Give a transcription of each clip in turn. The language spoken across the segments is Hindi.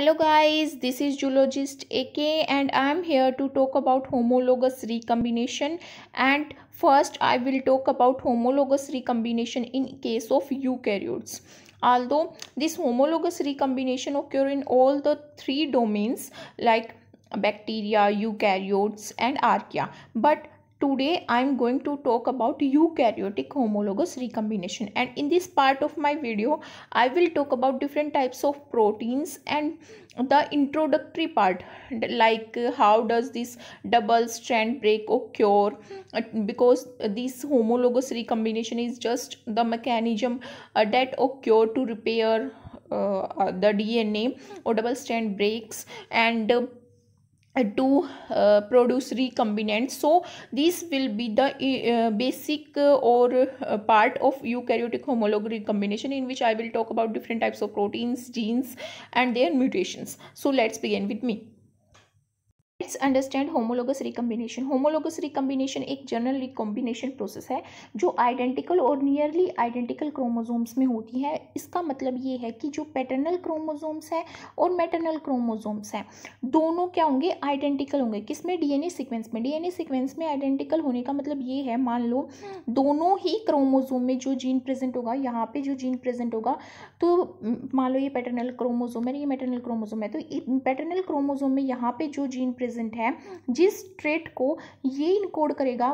Hello guys, this is geologist AK and I am here to talk about homologous recombination and first I will talk about homologous recombination in case of eukaryotes. Although this homologous recombination occur in all the three domains like bacteria, eukaryotes and archaea but today i am going to talk about eukaryotic homologous recombination and in this part of my video i will talk about different types of proteins and the introductory part like uh, how does this double strand break occur uh, because this homologous recombination is just the mechanism uh, that occur to repair uh, the dna or double strand breaks and uh, to uh, produce recombinants so these will be the uh, basic uh, or uh, part of eukaryotic homolog recombination in which i will talk about different types of proteins genes and their mutations so let's begin with me let's understand homologous recombination homologous recombination एक जनरल रिकम्बिनेशन प्रोसेस है जो आइडेंटिकल और नियरली आइडेंटिकल क्रोमोजोम्स में होती है इसका मतलब ये है कि जो पैटर्नल क्रोमोजोम्स हैं और मैटर्नल क्रोमोजोम्स हैं दोनों क्या होंगे आइडेंटिकल होंगे किस में डीएनए सीक्वेंस में डीएनए सीक्वेंस में आइडेंटिकल होने का मतलब ये है मान लो दोनों ही क्रोमोजोम में जो जीन प्रेजेंट होगा यहाँ पे जो जीन प्रेजेंट होगा तो मान लो ये पैटर्नल क्रोमोजोम है ये मैटर्नल क्रोमोजोम है तो पैटर्नल क्रोमोजोम में यहाँ पे जो जीन प्रेजेंट प्रेजेंट है जिस ट्रेट को ये इनकोड करेगा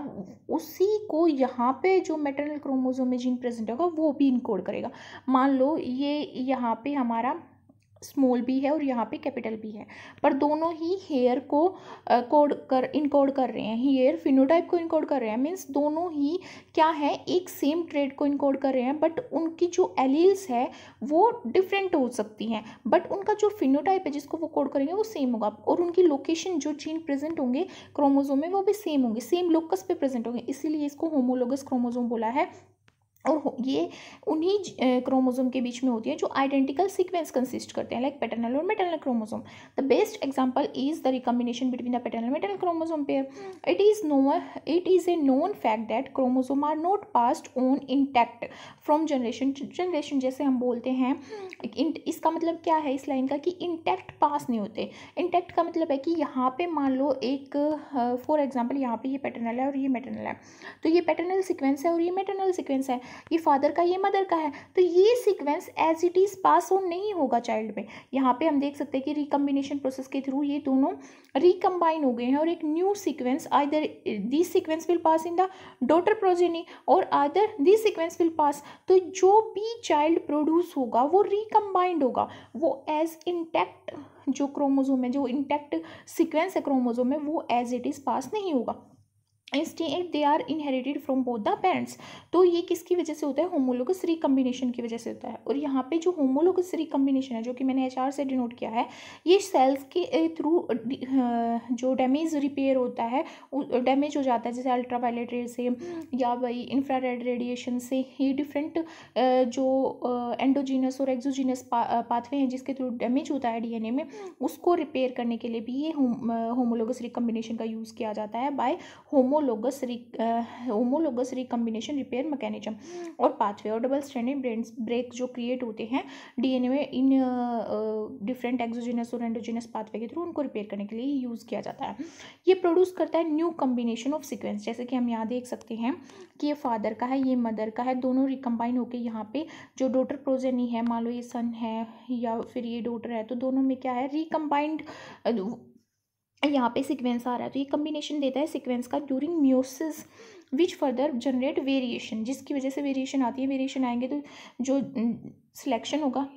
उसी को यहाँ पे जो मेटरनल क्रोमोजोम में जीन प्रेजेंट होगा वो भी इनकोड करेगा मान लो ये यहाँ पे हमारा स्मॉल भी है और यहाँ पे कैपिटल भी है पर दोनों ही हेयर को कोड कर इनकोड कर रहे हैं हेयर फिनोटाइप को इनकोड कर रहे हैं मीन्स दोनों ही क्या है एक सेम ट्रेड को इनकोड कर रहे हैं बट उनकी जो एलील्स है वो डिफरेंट हो सकती हैं बट उनका जो फिनोटाइप है जिसको वो कोड करेंगे वो सेम होगा और उनकी लोकेशन जो जीन प्रेजेंट होंगे क्रोमोजोम में वो भी सेम होंगे सेम लोकस पे प्रेजेंट होंगे इसीलिए इसको होमोलोगस क्रोमोजोम बोला है और ये उन्हीं क्रोमोसोम के बीच में होती है जो आइडेंटिकल सीक्वेंस कंसिस्ट करते हैं लाइक पैटर्नल और maternal chromosome the best example is the recombination between the paternal maternal chromosome pair it is no it is a known fact that chromosome are not passed on intact from generation to generation जैसे हम बोलते हैं इसका मतलब क्या है इस लाइन का कि इंटैक्ट पास नहीं होते इंटैक्ट का मतलब है कि यहाँ पे मान लो एक फॉर एग्जाम्पल यहाँ पे ये पैटर्नल है और ये मेटर्नल है तो ये पैटर्नल सिक्वेंस है और ये मेटर्नल सिक्वेंस है ये फादर का ये मदर का है तो ये sequence as it is pass on नहीं होगा चाइल्ड में यहाँ पे हम देख सकते हैं कि रिकम्बिनेशन प्रोसेस के थ्रू ये दोनों रिकम्बाइन हो गए हैं और एक new sequence other this sequence will pass in the daughter progeny और आदर दिस सीक्वेंस विल पास तो जो भी चाइल्ड प्रोड्यूस होगा वो रिकम्बाइंड होगा वो एज इंटैक्ट जो क्रोमोजोम है जो इंटैक्ट सीक्वेंस है क्रोमोजोम में वो एज इट इज़ पास नहीं होगा instinct they are inherited from both the parents तो ये किसकी वजह से होता है होमोलोगस रिकम्बिनेशन की वजह से होता है और यहाँ पे जो होमोलोगस रिकम्बिनेशन है जो कि मैंने एच से डिनोट किया है ये सेल्स के थ्रू जो डैमेज रिपेयर होता है डैमेज हो जाता है जैसे अल्ट्रा वायलेट रे से या भाई इंफ्रारेड रेडिएशन से ये डिफरेंट जो एंडोजीनस और एक्जोजीनस पाथवे हैं जिसके थ्रू डैमेज होता है ए में उसको रिपेयर करने के लिए भी ये होमोलोगस रिकम्बिनेशन का यूज़ किया जाता है by homo homologous re homologous recombination repair mechanism और पाथवे और डबल स्टैंडिंग ब्रेन्स ब्रेक जो क्रिएट होते हैं डीएनए में in different uh, exogenous uh, और एंडोजिनस पाथवे के थ्रू उनको रिपेयर करने के लिए यूज़ किया जाता है ये प्रोड्यूस करता है न्यू कम्बिनेशन ऑफ सिक्वेंस जैसे कि हम यहाँ देख सकते हैं कि ये फादर का है ये मदर का है दोनों रिकम्बाइन होकर यहाँ पे जो डोटर प्रोजेनी है मान लो ये सन है या फिर ये डोटर है तो दोनों में क्या है रिकम्बाइंड यहाँ पे सीक्वेंस आ रहा है तो ये कम्बिनेशन देता है सीक्वेंस का during meiosis which further generate variation जिसकी वजह से वेरिएशन आती है वेरिएशन आएंगे तो जो सिलेक्शन हम्म, होगा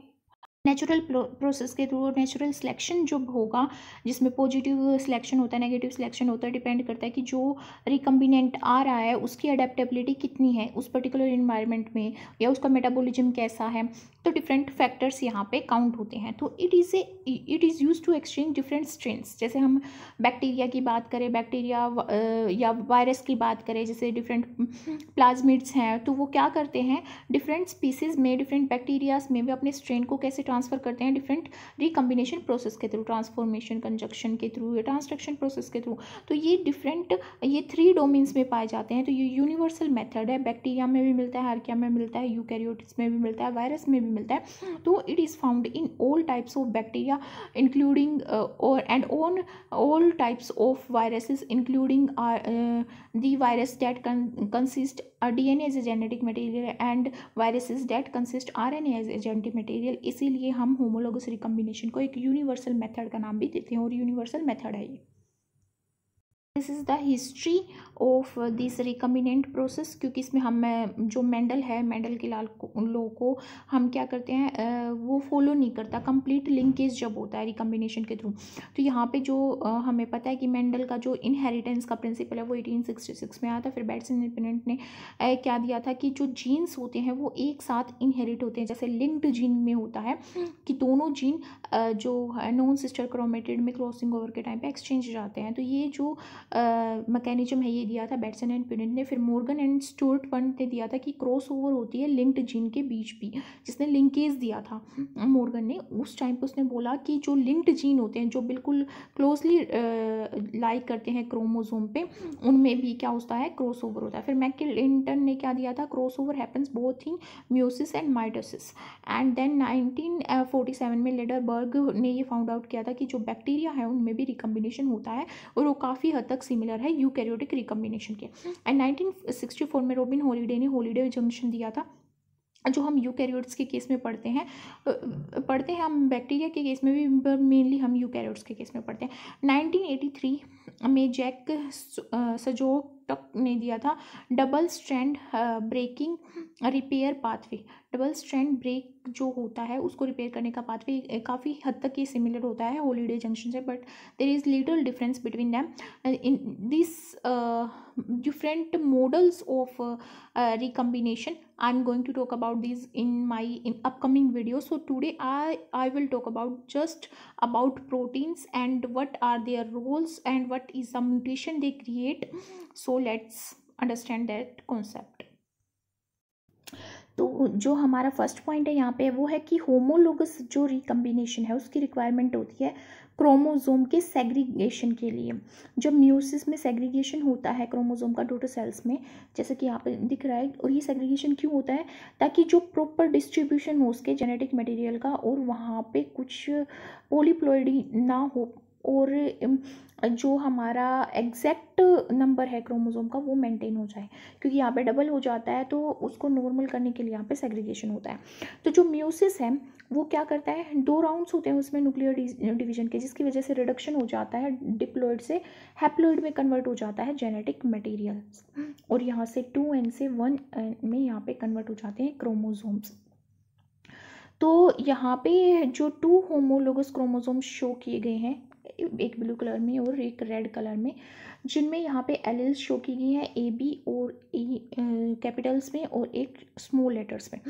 नेचुरल प्रोसेस के थ्रू नेचुरल सिलेक्शन जो होगा जिसमें पॉजिटिव सिलेक्शन होता है नेगेटिव सिलेक्शन होता है डिपेंड करता है कि जो रिकम्बिनेंट आ रहा है उसकी अडेप्टेबिलिटी कितनी है उस पर्टिकुलर इन्वायरमेंट में या उसका मेटाबोलिज्म कैसा है तो डिफरेंट फैक्टर्स यहाँ पे काउंट होते हैं तो it is a it is use to exchange different strains जैसे हम बैक्टीरिया की बात करें बैक्टीरिया या वायरस की बात करें जैसे डिफरेंट प्लाज्मिड्स हैं तो वो क्या करते हैं डिफरेंट स्पीसीज़ में डिफरेंट बैक्टीरियाज में वे अपने स्ट्रेन को कैसे ट्रांस ट्रांसफ़र करते हैं डिफरेंट रिकम्बिनेशन प्रोसेस के थ्रू ट्रांसफॉर्मेशन कंजक्शन के थ्रू या ट्रांसडक्शन प्रोसेस के थ्रू तो ये डिफरेंट ये थ्री डोमेन्स में पाए जाते हैं तो ये यूनिवर्सल मेथड है बैक्टीरिया में भी मिलता है हरकिया में मिलता है यूकैरियोटिक्स में भी मिलता है वायरस में भी मिलता है तो it is found in all types of bacteria including और and on all types of viruses including the virus that consist और DNA as a genetic material and viruses that consist RNA as a genetic material इसीलिए हम होमोलोगस रिकम्बिनेशन को एक यूनिवर्सल मेथड का नाम भी देते हैं और यूनिवर्सल मेथड है ये this is the history of this recombinant process क्योंकि इसमें हम जो मेंडल है मेंडल के लाल लोगों को हम क्या करते हैं वो फॉलो नहीं करता कंप्लीट लिंकेज जब होता है रिकम्बिनेशन के थ्रू तो यहाँ पे जो हमें पता है कि मेंडल का जो इनहेरिटेंस का प्रिंसिपल है वो 1866 में आया था फिर बैट्स इंडिपेंडेंट ने क्या दिया था कि जो जीन्स होते हैं वो एक साथ इनहेरिट होते हैं जैसे लिंक्ड जीन में होता है कि दोनों जीन जो नॉन सिस्टर क्रोमेटेड में क्रॉसिंग ओवर के टाइम पर एक्सचेंज जाते हैं तो ये जो मैकेनिज्म है ये दिया था बैटसन एंड पिनेट ने फिर मोर्गन एंड स्टूर्ट वन ने दिया था कि क्रॉस ओवर होती है लिंक्ड जीन के बीच भी जिसने लिंकेज दिया था मोर्गन ने उस टाइम पर उसने बोला कि जो लिंक्ड जीन होते हैं जो बिल्कुल क्लोजली लाइक करते हैं क्रोमोजोम पे उनमें भी क्या होता है क्रॉस ओवर होता है फिर इंटन ने क्या दिया था cross over happens both in meiosis and mitosis and then nineteen seven में लेडरबर्ग ने ये फाउंड आउट किया था कि जो बैक्टीरिया है उनमें भी रिकम्बिनेशन होता है और वो काफ़ी हद तक तक सिमिलर है यू कैरियोटिक रिकम्बिनेशन के एंड 1964 में रोबिन हॉलीडे ने हॉलीडे जंक्शन दिया था जो हम यू कैरियोट्स के केस में पढ़ते हैं पढ़ते हैं हम बैक्टीरिया के केस में भी मेनली हम यू कैरियोट्स के केस में पढ़ते हैं 1983 में जैक सजोटक ने दिया था double strand breaking repair pathway double strand break जो होता है उसको रिपेयर करने का पाथवे काफ़ी हद तक ये सिमिलर होता है होलीडे जंक्शन से but there is little difference between them in this different models of recombination I am going to talk about this in my in upcoming video so today I I will talk about just about proteins and what are their roles and what is the mutation they create so let's understand that concept तो जो हमारा फर्स्ट पॉइंट है यहाँ पे वो है कि होमोलोगस जो रिकम्बिनेशन है उसकी रिक्वायरमेंट होती है क्रोमोजोम के सेग्रीगेशन के लिए जब म्यूसिस में सेग्रीगेशन होता है क्रोमोजोम का टोटल सेल्स में जैसे कि यहाँ पे दिख रहा है और ये सेग्रीगेशन क्यों होता है ताकि जो प्रॉपर डिस्ट्रीब्यूशन हो उसके जेनेटिक मटेरियल का और वहाँ पे कुछ पोलिप्लोइडी ना हो और जो हमारा एग्जैक्ट नंबर है क्रोमोज़ोम का वो मेंटेन हो जाए क्योंकि यहाँ पे डबल हो जाता है तो उसको नॉर्मल करने के लिए यहाँ पे सेग्रीगेशन होता है तो जो म्यूसिस है वो क्या करता है दो राउंड्स होते हैं उसमें न्यूक्लियर डिवीजन के जिसकी वजह से रिडक्शन हो जाता है डिप्लोइड से हैप्लोइड में कन्वर्ट हो जाता है जेनेटिक मटीरियल और यहाँ से टू एन से वन में यहाँ पर कन्वर्ट हो जाते हैं क्रोमोजोम्स तो यहाँ पे जो टू होमोलोगस क्रोमोसोम शो किए गए हैं एक ब्लू कलर में और एक रेड कलर में जिनमें यहाँ पे एल शो की गई है ए बी और ई e, कैपिटल्स में और एक स्मॉल लेटर्स में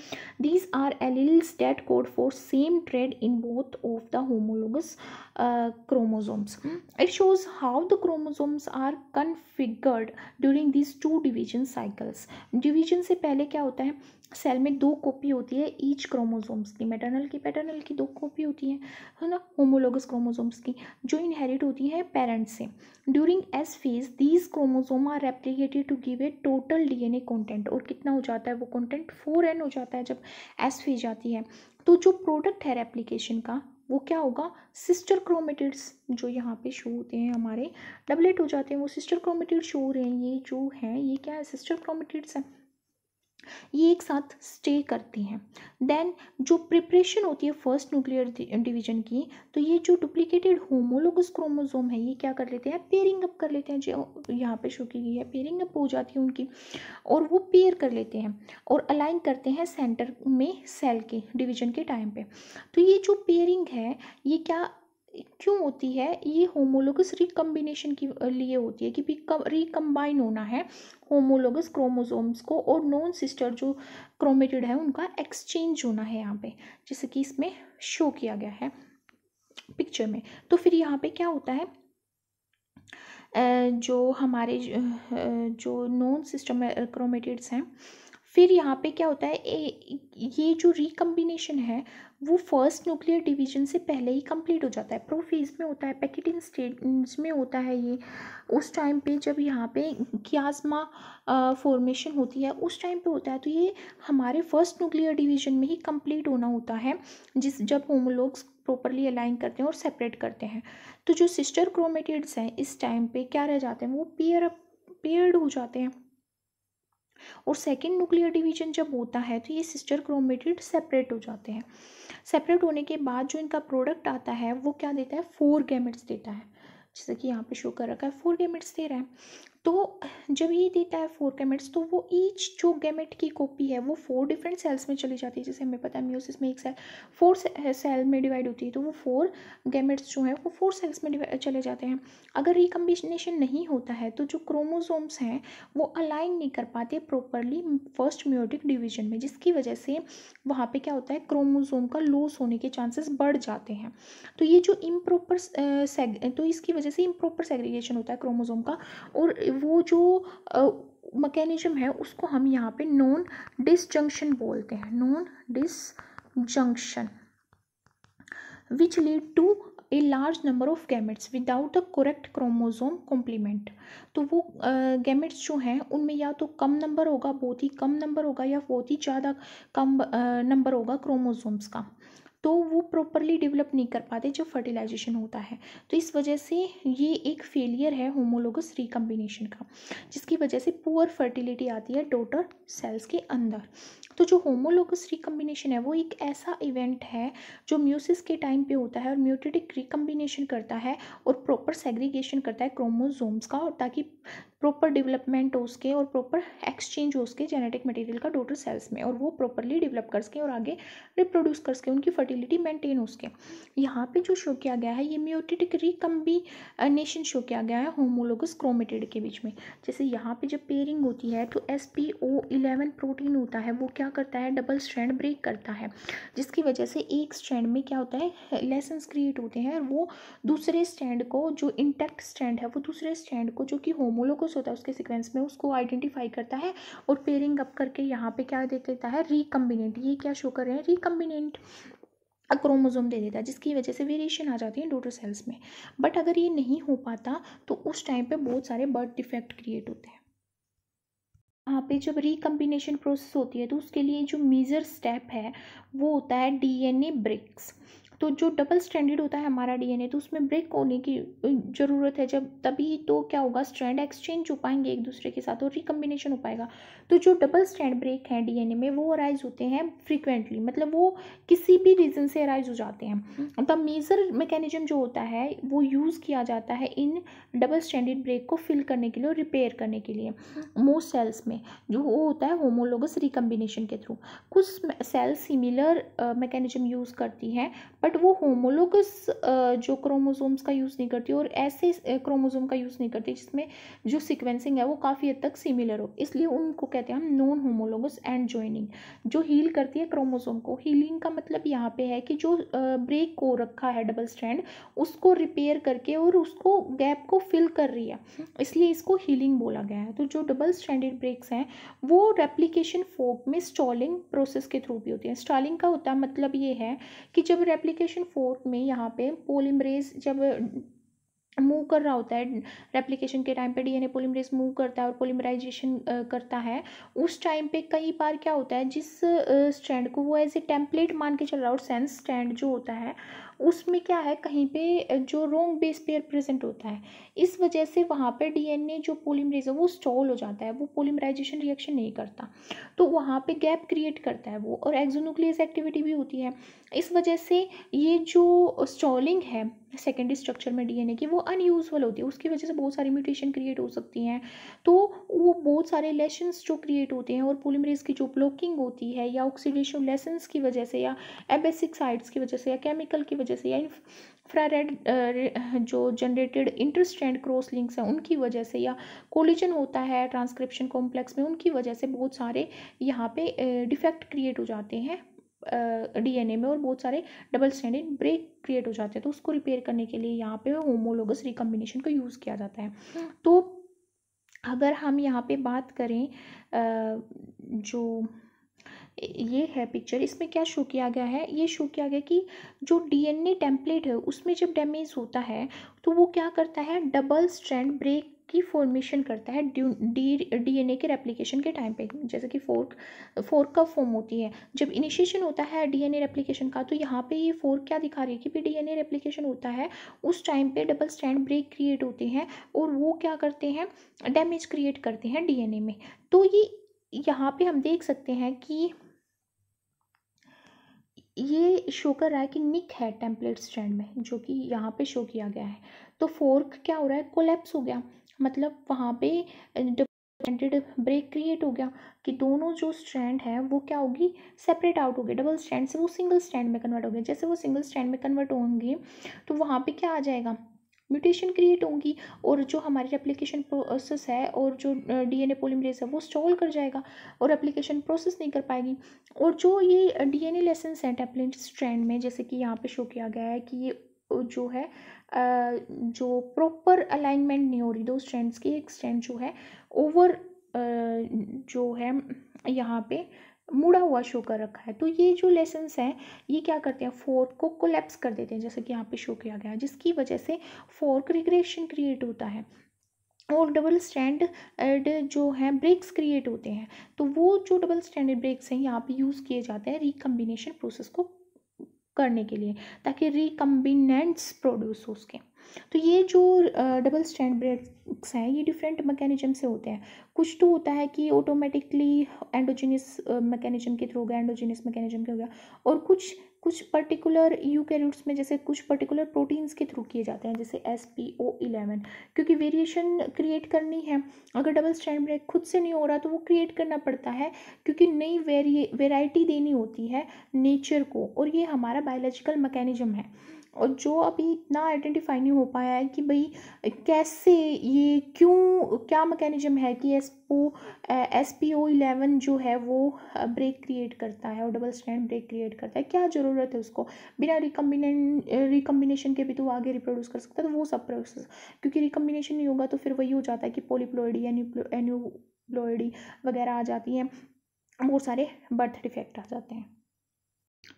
these are allele that code for same trait in both of the homologous chromosomes chromosomes it shows how the chromosomes are configured during these two division cycles division से पहले क्या होता है सेल में दो कॉपी होती है ईच क्रोमोसोम्स की मेटरनल की पैटर्नल की दो कॉपी होती है है ना होमोलोगस क्रोमोसोम्स की जो इनहेरिट होती है पेरेंट्स से during S phase these chromosome are replicated to give a total DNA content और कितना हो जाता है वो कंटेंट फोर एन हो जाता है जब एस फेज आती है तो जो प्रोडक्ट है रेप्लीकेशन का वो क्या होगा सिस्टर क्रोमेटिड्स जो यहाँ पे शो होते हैं हमारे डबलेट हो जाते हैं वो सिस्टर क्रोमेटिड शो हो रहे हैं ये जो हैं ये क्या है सिस्टर क्रोमेटिड्स हैं ये एक साथ स्टे करती हैं देन जो प्रिपरेशन होती है फर्स्ट न्यूक्लियर डिवीजन की तो ये जो डुप्लीकेटेड होमोलोगस क्रोमोजोम है ये क्या कर लेते हैं पेयरिंग अप कर लेते हैं जो यहाँ पे शो की गई है पेयरिंग अप हो जाती है उनकी और वो पेयर कर लेते हैं और अलाइन करते हैं सेंटर में सेल के डिवीजन के टाइम पे तो ये जो पेयरिंग है ये क्या क्यों होती है ये होमोलोगस रिकम्बिनेशन की लिए होती है कि रिकम्बाइन होना है होमोलोगस क्रोमोसोम्स को और नॉन सिस्टर जो क्रोमेटेड है उनका एक्सचेंज होना है यहाँ पे जैसे कि इसमें शो किया गया है पिक्चर में तो फिर यहाँ पे क्या होता है जो हमारे जो नॉन सिस्टम क्रोमेटेड्स हैं फिर यहाँ पे क्या होता है ये जो रिकम्बिनेशन है वो फर्स्ट न्यूक्लियर डिवीजन से पहले ही कंप्लीट हो जाता है प्रोफेज में होता है पैकेटिंग स्टेज में होता है ये उस टाइम पे जब यहाँ पे क्याजमा फॉर्मेशन होती है उस टाइम पे होता है तो ये हमारे फर्स्ट न्यूक्लियर डिवीजन में ही कंप्लीट होना होता है जिस जब होमोलोग्स प्रॉपरली अलाइन करते हैं और सेपरेट करते हैं तो जो सिस्टर क्रोमेटिड्स हैं इस टाइम पर क्या रह जाते हैं वो पेयर पेयर्ड हो जाते हैं और सेकेंड न्यूक्लियर डिवीजन जब होता है तो ये सिस्टर क्रोमेटिड सेपरेट हो जाते हैं सेपरेट होने के बाद जो इनका प्रोडक्ट आता है वो क्या देता है फोर गैमिट्स देता है जैसे कि यहाँ पे शो कर रखा है फोर गैमिट्स दे रहा है तो जब ये देता है फोर गैमेट्स तो वो ईच जो गैमेट की कॉपी है वो फोर डिफरेंट सेल्स में चली जाती है जैसे हमें पता है म्यूसिस में एक सेल फोर सेल में डिवाइड होती है तो वो फोर गैमेट्स जो हैं वो फोर सेल्स में चले जाते हैं अगर रिकम्बिनेशन नहीं होता है तो जो क्रोमोजोम्स हैं वो अलाइन नहीं कर पाते प्रॉपरली फर्स्ट म्योटिक डिवीजन में जिसकी वजह से वहाँ पर क्या होता है क्रोमोजोम का लॉस होने के चांसेस बढ़ जाते हैं तो ये जो इम्प्रॉपर तो इसकी वजह से इम्प्रॉपर सेग्रीगेशन होता है क्रोमोजोम का और वो जो मकैनिज़म है उसको हम यहाँ पे नॉन डिसजंक्शन बोलते हैं non disjunction which lead to a large number of gametes without the correct chromosome complement तो वो गैमेट्स जो हैं उनमें या तो कम नंबर होगा बहुत ही कम नंबर होगा या बहुत ही ज़्यादा कम नंबर होगा क्रोमोजोम्स का तो वो प्रॉपरली डेवलप नहीं कर पाते जब फर्टिलाइजेशन होता है तो इस वजह से ये एक फेलियर है होमोलोगस रिकम्बिनेशन का जिसकी वजह से पुअर फर्टिलिटी आती है डोटर सेल्स के अंदर तो जो होमोलोगस रिकम्बिनेशन है वो एक ऐसा इवेंट है जो म्यूसिस के टाइम पे होता है और म्यूटेटिक रिकम्बिनेशन करता है और प्रॉपर सेग्रीगेशन करता है क्रोमोजोम्स का और ताकि प्रॉपर डेवलपमेंट हो उसके और प्रॉपर एक्सचेंज हो उसके जेनेटिक मटेरियल का टोटल सेल्स में और वो प्रॉपरली डेवलप कर सकें और आगे रिप्रोड्यूस कर सकें उनकी फर्टिलिटी मेंटेन हो सके यहाँ पे जो शो किया गया है ये म्यूटेटिक रिकम्बिनेशन शो किया गया है होमोलोगस क्रोमेटेड के बीच में जैसे यहाँ पे जब पेयरिंग होती है तो S P O eleven protein होता है वो क्या करता है डबल स्ट्रैंड ब्रेक करता है जिसकी वजह से एक स्ट्रैंड में क्या होता है लेसन्स क्रिएट होते हैं और वो दूसरे स्टैंड को जो इंटेक्ट स्टैंड है वो दूसरे स्टैंड को जो कि होमोलोगस हाउस होता है उसके सिक्वेंस में उसको आइडेंटिफाई करता है और पेयरिंग अप करके यहाँ पे क्या दे देता है रिकम्बिनेंट ये क्या शो कर रहे हैं रिकम्बिनेंट क्रोमोजोम दे देता है जिसकी वजह से वेरिएशन आ जाती है डोटर सेल्स में बट अगर ये नहीं हो पाता तो उस टाइम पे बहुत सारे बर्थ डिफेक्ट क्रिएट होते हैं यहाँ पे जब रिकम्बिनेशन प्रोसेस होती है तो उसके लिए जो मेजर स्टेप है वो होता है डीएनए ब्रिक्स तो जो डबल स्ट्रैंडेड होता है हमारा डीएनए तो उसमें ब्रेक होने की ज़रूरत है जब तभी तो क्या होगा स्ट्रैंड एक्सचेंज हो पाएंगे एक दूसरे के साथ और रिकम्बिनेशन हो पाएगा तो जो डबल स्ट्रैंड ब्रेक हैं डीएनए में वो अराइज होते हैं फ्रीक्वेंटली मतलब वो किसी भी रीज़न से अराइज हो जाते हैं द मेजर मैकेनिज्म जो होता है वो यूज़ किया जाता है इन डबल स्टैंडर्ड ब्रेक को फिल करने के लिए और रिपेयर करने के लिए मोस्ट हम्म। सेल्स में जो वो होता है होमोलोगस रिकम्बिनेशन के थ्रू कुछ सेल्स सिमिलर मैकेनिज्म यूज़ करती हैं बट बट वो होमोलोगस जो क्रोमोसोम्स का यूज़ नहीं करती और ऐसे क्रोमोसोम का यूज़ नहीं करती जिसमें जो सिक्वेंसिंग है वो काफ़ी हद तक सिमिलर हो इसलिए उनको कहते हैं हम नॉन होमोलोगस एंड ज्वाइनिंग जो हील करती है क्रोमोसोम को हीलिंग का मतलब यहाँ पे है कि जो ब्रेक को रखा है डबल स्ट्रैंड उसको रिपेयर करके और उसको गैप को फिल कर रही है इसलिए इसको हीलिंग बोला गया है तो जो डबल स्टैंडर्ड ब्रेक्स हैं वो रेप्लीकेशन फोक में स्टॉलिंग प्रोसेस के थ्रू भी होती है स्टॉलिंग का होता मतलब ये है कि जब रेप्लीकेशन रेप्लिकेशन फोर्थ में यहाँ पे पोलिमरेज जब मूव कर रहा होता है रेप्लिकेशन के टाइम पे डीएनए पोलिमरेज मूव करता है और पोलिमराइजेशन करता है उस टाइम पे कई बार क्या होता है जिस स्टैंड को वो एज ए टेम्पलेट मान के चल रहा है और सेंस स्टैंड जो होता है उसमें क्या है कहीं पे जो रोंग बेस पेयर प्रेजेंट होता है इस वजह से वहाँ पे डीएनए जो पोलीमरेज है वो स्टॉल हो जाता है वो पोलीमराइजेशन रिएक्शन नहीं करता तो वहाँ पे गैप क्रिएट करता है वो और एक्जोन्यूक्लियस एक्टिविटी भी होती है इस वजह से ये जो स्टॉलिंग है सेकेंडरी स्ट्रक्चर में डीएनए की वो अनयूजल होती है उसकी वजह से बहुत सारी म्यूटेशन क्रिएट हो सकती हैं तो वो बहुत सारे लेसन्स जो क्रिएट होते हैं और पोलीमरेज की जो ब्लॉकिंग होती है या ऑक्सीडेशन लेसन्स की वजह से या एबेसिक साइड्स की वजह से या केमिकल की वजह से या फ्रारेड uh, जो जनरेटेड इंटरस्टैंड क्रॉस लिंक्स हैं उनकी वजह से या कोलिजन होता है ट्रांसक्रिप्शन कॉम्प्लेक्स में उनकी वजह से बहुत सारे यहाँ पे डिफेक्ट uh, क्रिएट हो जाते हैं डीएनए में और बहुत सारे डबल स्टैंडेड ब्रेक क्रिएट हो जाते हैं तो उसको रिपेयर करने के लिए यहाँ पे होमोलोगस रिकम्बिनेशन का यूज़ किया जाता है हाँ। तो अगर हम यहाँ पे बात करें जो ये है पिक्चर इसमें क्या शो किया गया है ये शो किया गया कि जो डीएनए टेम्पलेट है उसमें जब डैमेज होता है तो वो क्या करता है डबल स्ट्रैंड ब्रेक की फॉर्मेशन करता है डी डीएनए के रेप्लिकेशन के टाइम पे जैसे कि फोर्क फोर्क का फॉर्म होती है जब इनिशिएशन होता है डीएनए रेप्लिकेशन का तो यहाँ पे ये फोर्क क्या दिखा रही है कि भी डीएनए रेप्लिकेशन होता है उस टाइम पे डबल स्टैंड ब्रेक क्रिएट होते हैं और वो क्या करते हैं डैमेज क्रिएट करते हैं डीएनए में तो ये यहाँ पे हम देख सकते हैं कि ये शो कर रहा है कि निक है टेम्पलेट स्टैंड में जो कि यहाँ पे शो किया गया है तो फोर्क क्या हो रहा है कोलेप्स हो गया मतलब वहाँ पे जो ब्रेक क्रिएट हो गया कि दोनों जो स्ट्रैंड है वो क्या होगी सेपरेट आउट हो गए डबल स्ट्रैंड से वो सिंगल स्टैंड में कन्वर्ट हो गए जैसे वो सिंगल स्टैंड में कन्वर्ट होंगे तो वहाँ पे क्या आ जाएगा म्यूटेशन क्रिएट होंगी और जो हमारी एप्लीकेशन प्रोसेस है और जो डीएनए पॉलीमरेज है वो स्टॉल कर जाएगा और एप्लीकेशन प्रोसेस नहीं कर पाएगी और जो ये डीएनए लेसेंस हैं टेपलेट स्ट्रैंड में जैसे कि यहाँ पे शो किया गया है कि ये जो है जो प्रॉपर अलाइनमेंट नहीं हो रही दो स्ट्रेंड्स की एक स्टैंड जो है ओवर जो है यहाँ पे मुड़ा हुआ शो कर रखा है तो ये जो लेसन्स हैं ये क्या करते हैं फोर्क को कोलेप्स कर देते हैं जैसे कि यहाँ पे शो किया गया है जिसकी वजह से फोर्क रिग्रेशन क्रिएट होता है और डबल स्टैंड जो है ब्रेक्स क्रिएट होते हैं तो वो जो डबल स्टैंडर्ड ब्रेक्स हैं यहाँ पे यूज़ किए जाते हैं रिकम्बिनेशन प्रोसेस को करने के लिए ताकि रिकम्बिनेंट्स प्रोड्यूस हो सकें तो ये जो डबल स्टैंड ब्रेक्स हैं ये डिफरेंट मैकेनिज्म से होते हैं कुछ तो होता है कि ऑटोमेटिकली एंडोजीनियस मैकेनिज्म के थ्रू हो गया एंडोजीनियस मैकेनिज्म के हो गया और कुछ कुछ पर्टिकुलर यूकैरियोट्स e में जैसे कुछ पर्टिकुलर प्रोटीन्स के थ्रू किए जाते हैं जैसे एस पी ओ इलेवन क्योंकि वेरिएशन क्रिएट करनी है अगर डबल स्टैंड ब्रेक खुद से नहीं हो रहा तो वो क्रिएट करना पड़ता है क्योंकि नई वेरिए वेराइटी देनी होती है नेचर को और ये हमारा बायोलॉजिकल मैकेनिज्म है और जो अभी इतना आइडेंटिफाई नहीं हो पाया है कि भाई कैसे ये क्यों क्या मैकेनिज्म है कि एस पो एस पी ओ इलेवन जो है वो ब्रेक क्रिएट करता है और डबल स्टैंड ब्रेक क्रिएट करता है क्या ज़रूरत है उसको बिना रिकम्बिनेट रिकम्बिनेशन के भी तो आगे रिप्रोड्यूस कर सकता है तो वो सब प्रोसेस क्योंकि रिकम्बिनेशन नहीं होगा तो फिर वही हो जाता है कि पोलिप्लोइडी एन्यूप्लोइडी वगैरह आ जाती हैं बहुत सारे बर्थ डिफेक्ट आ जाते हैं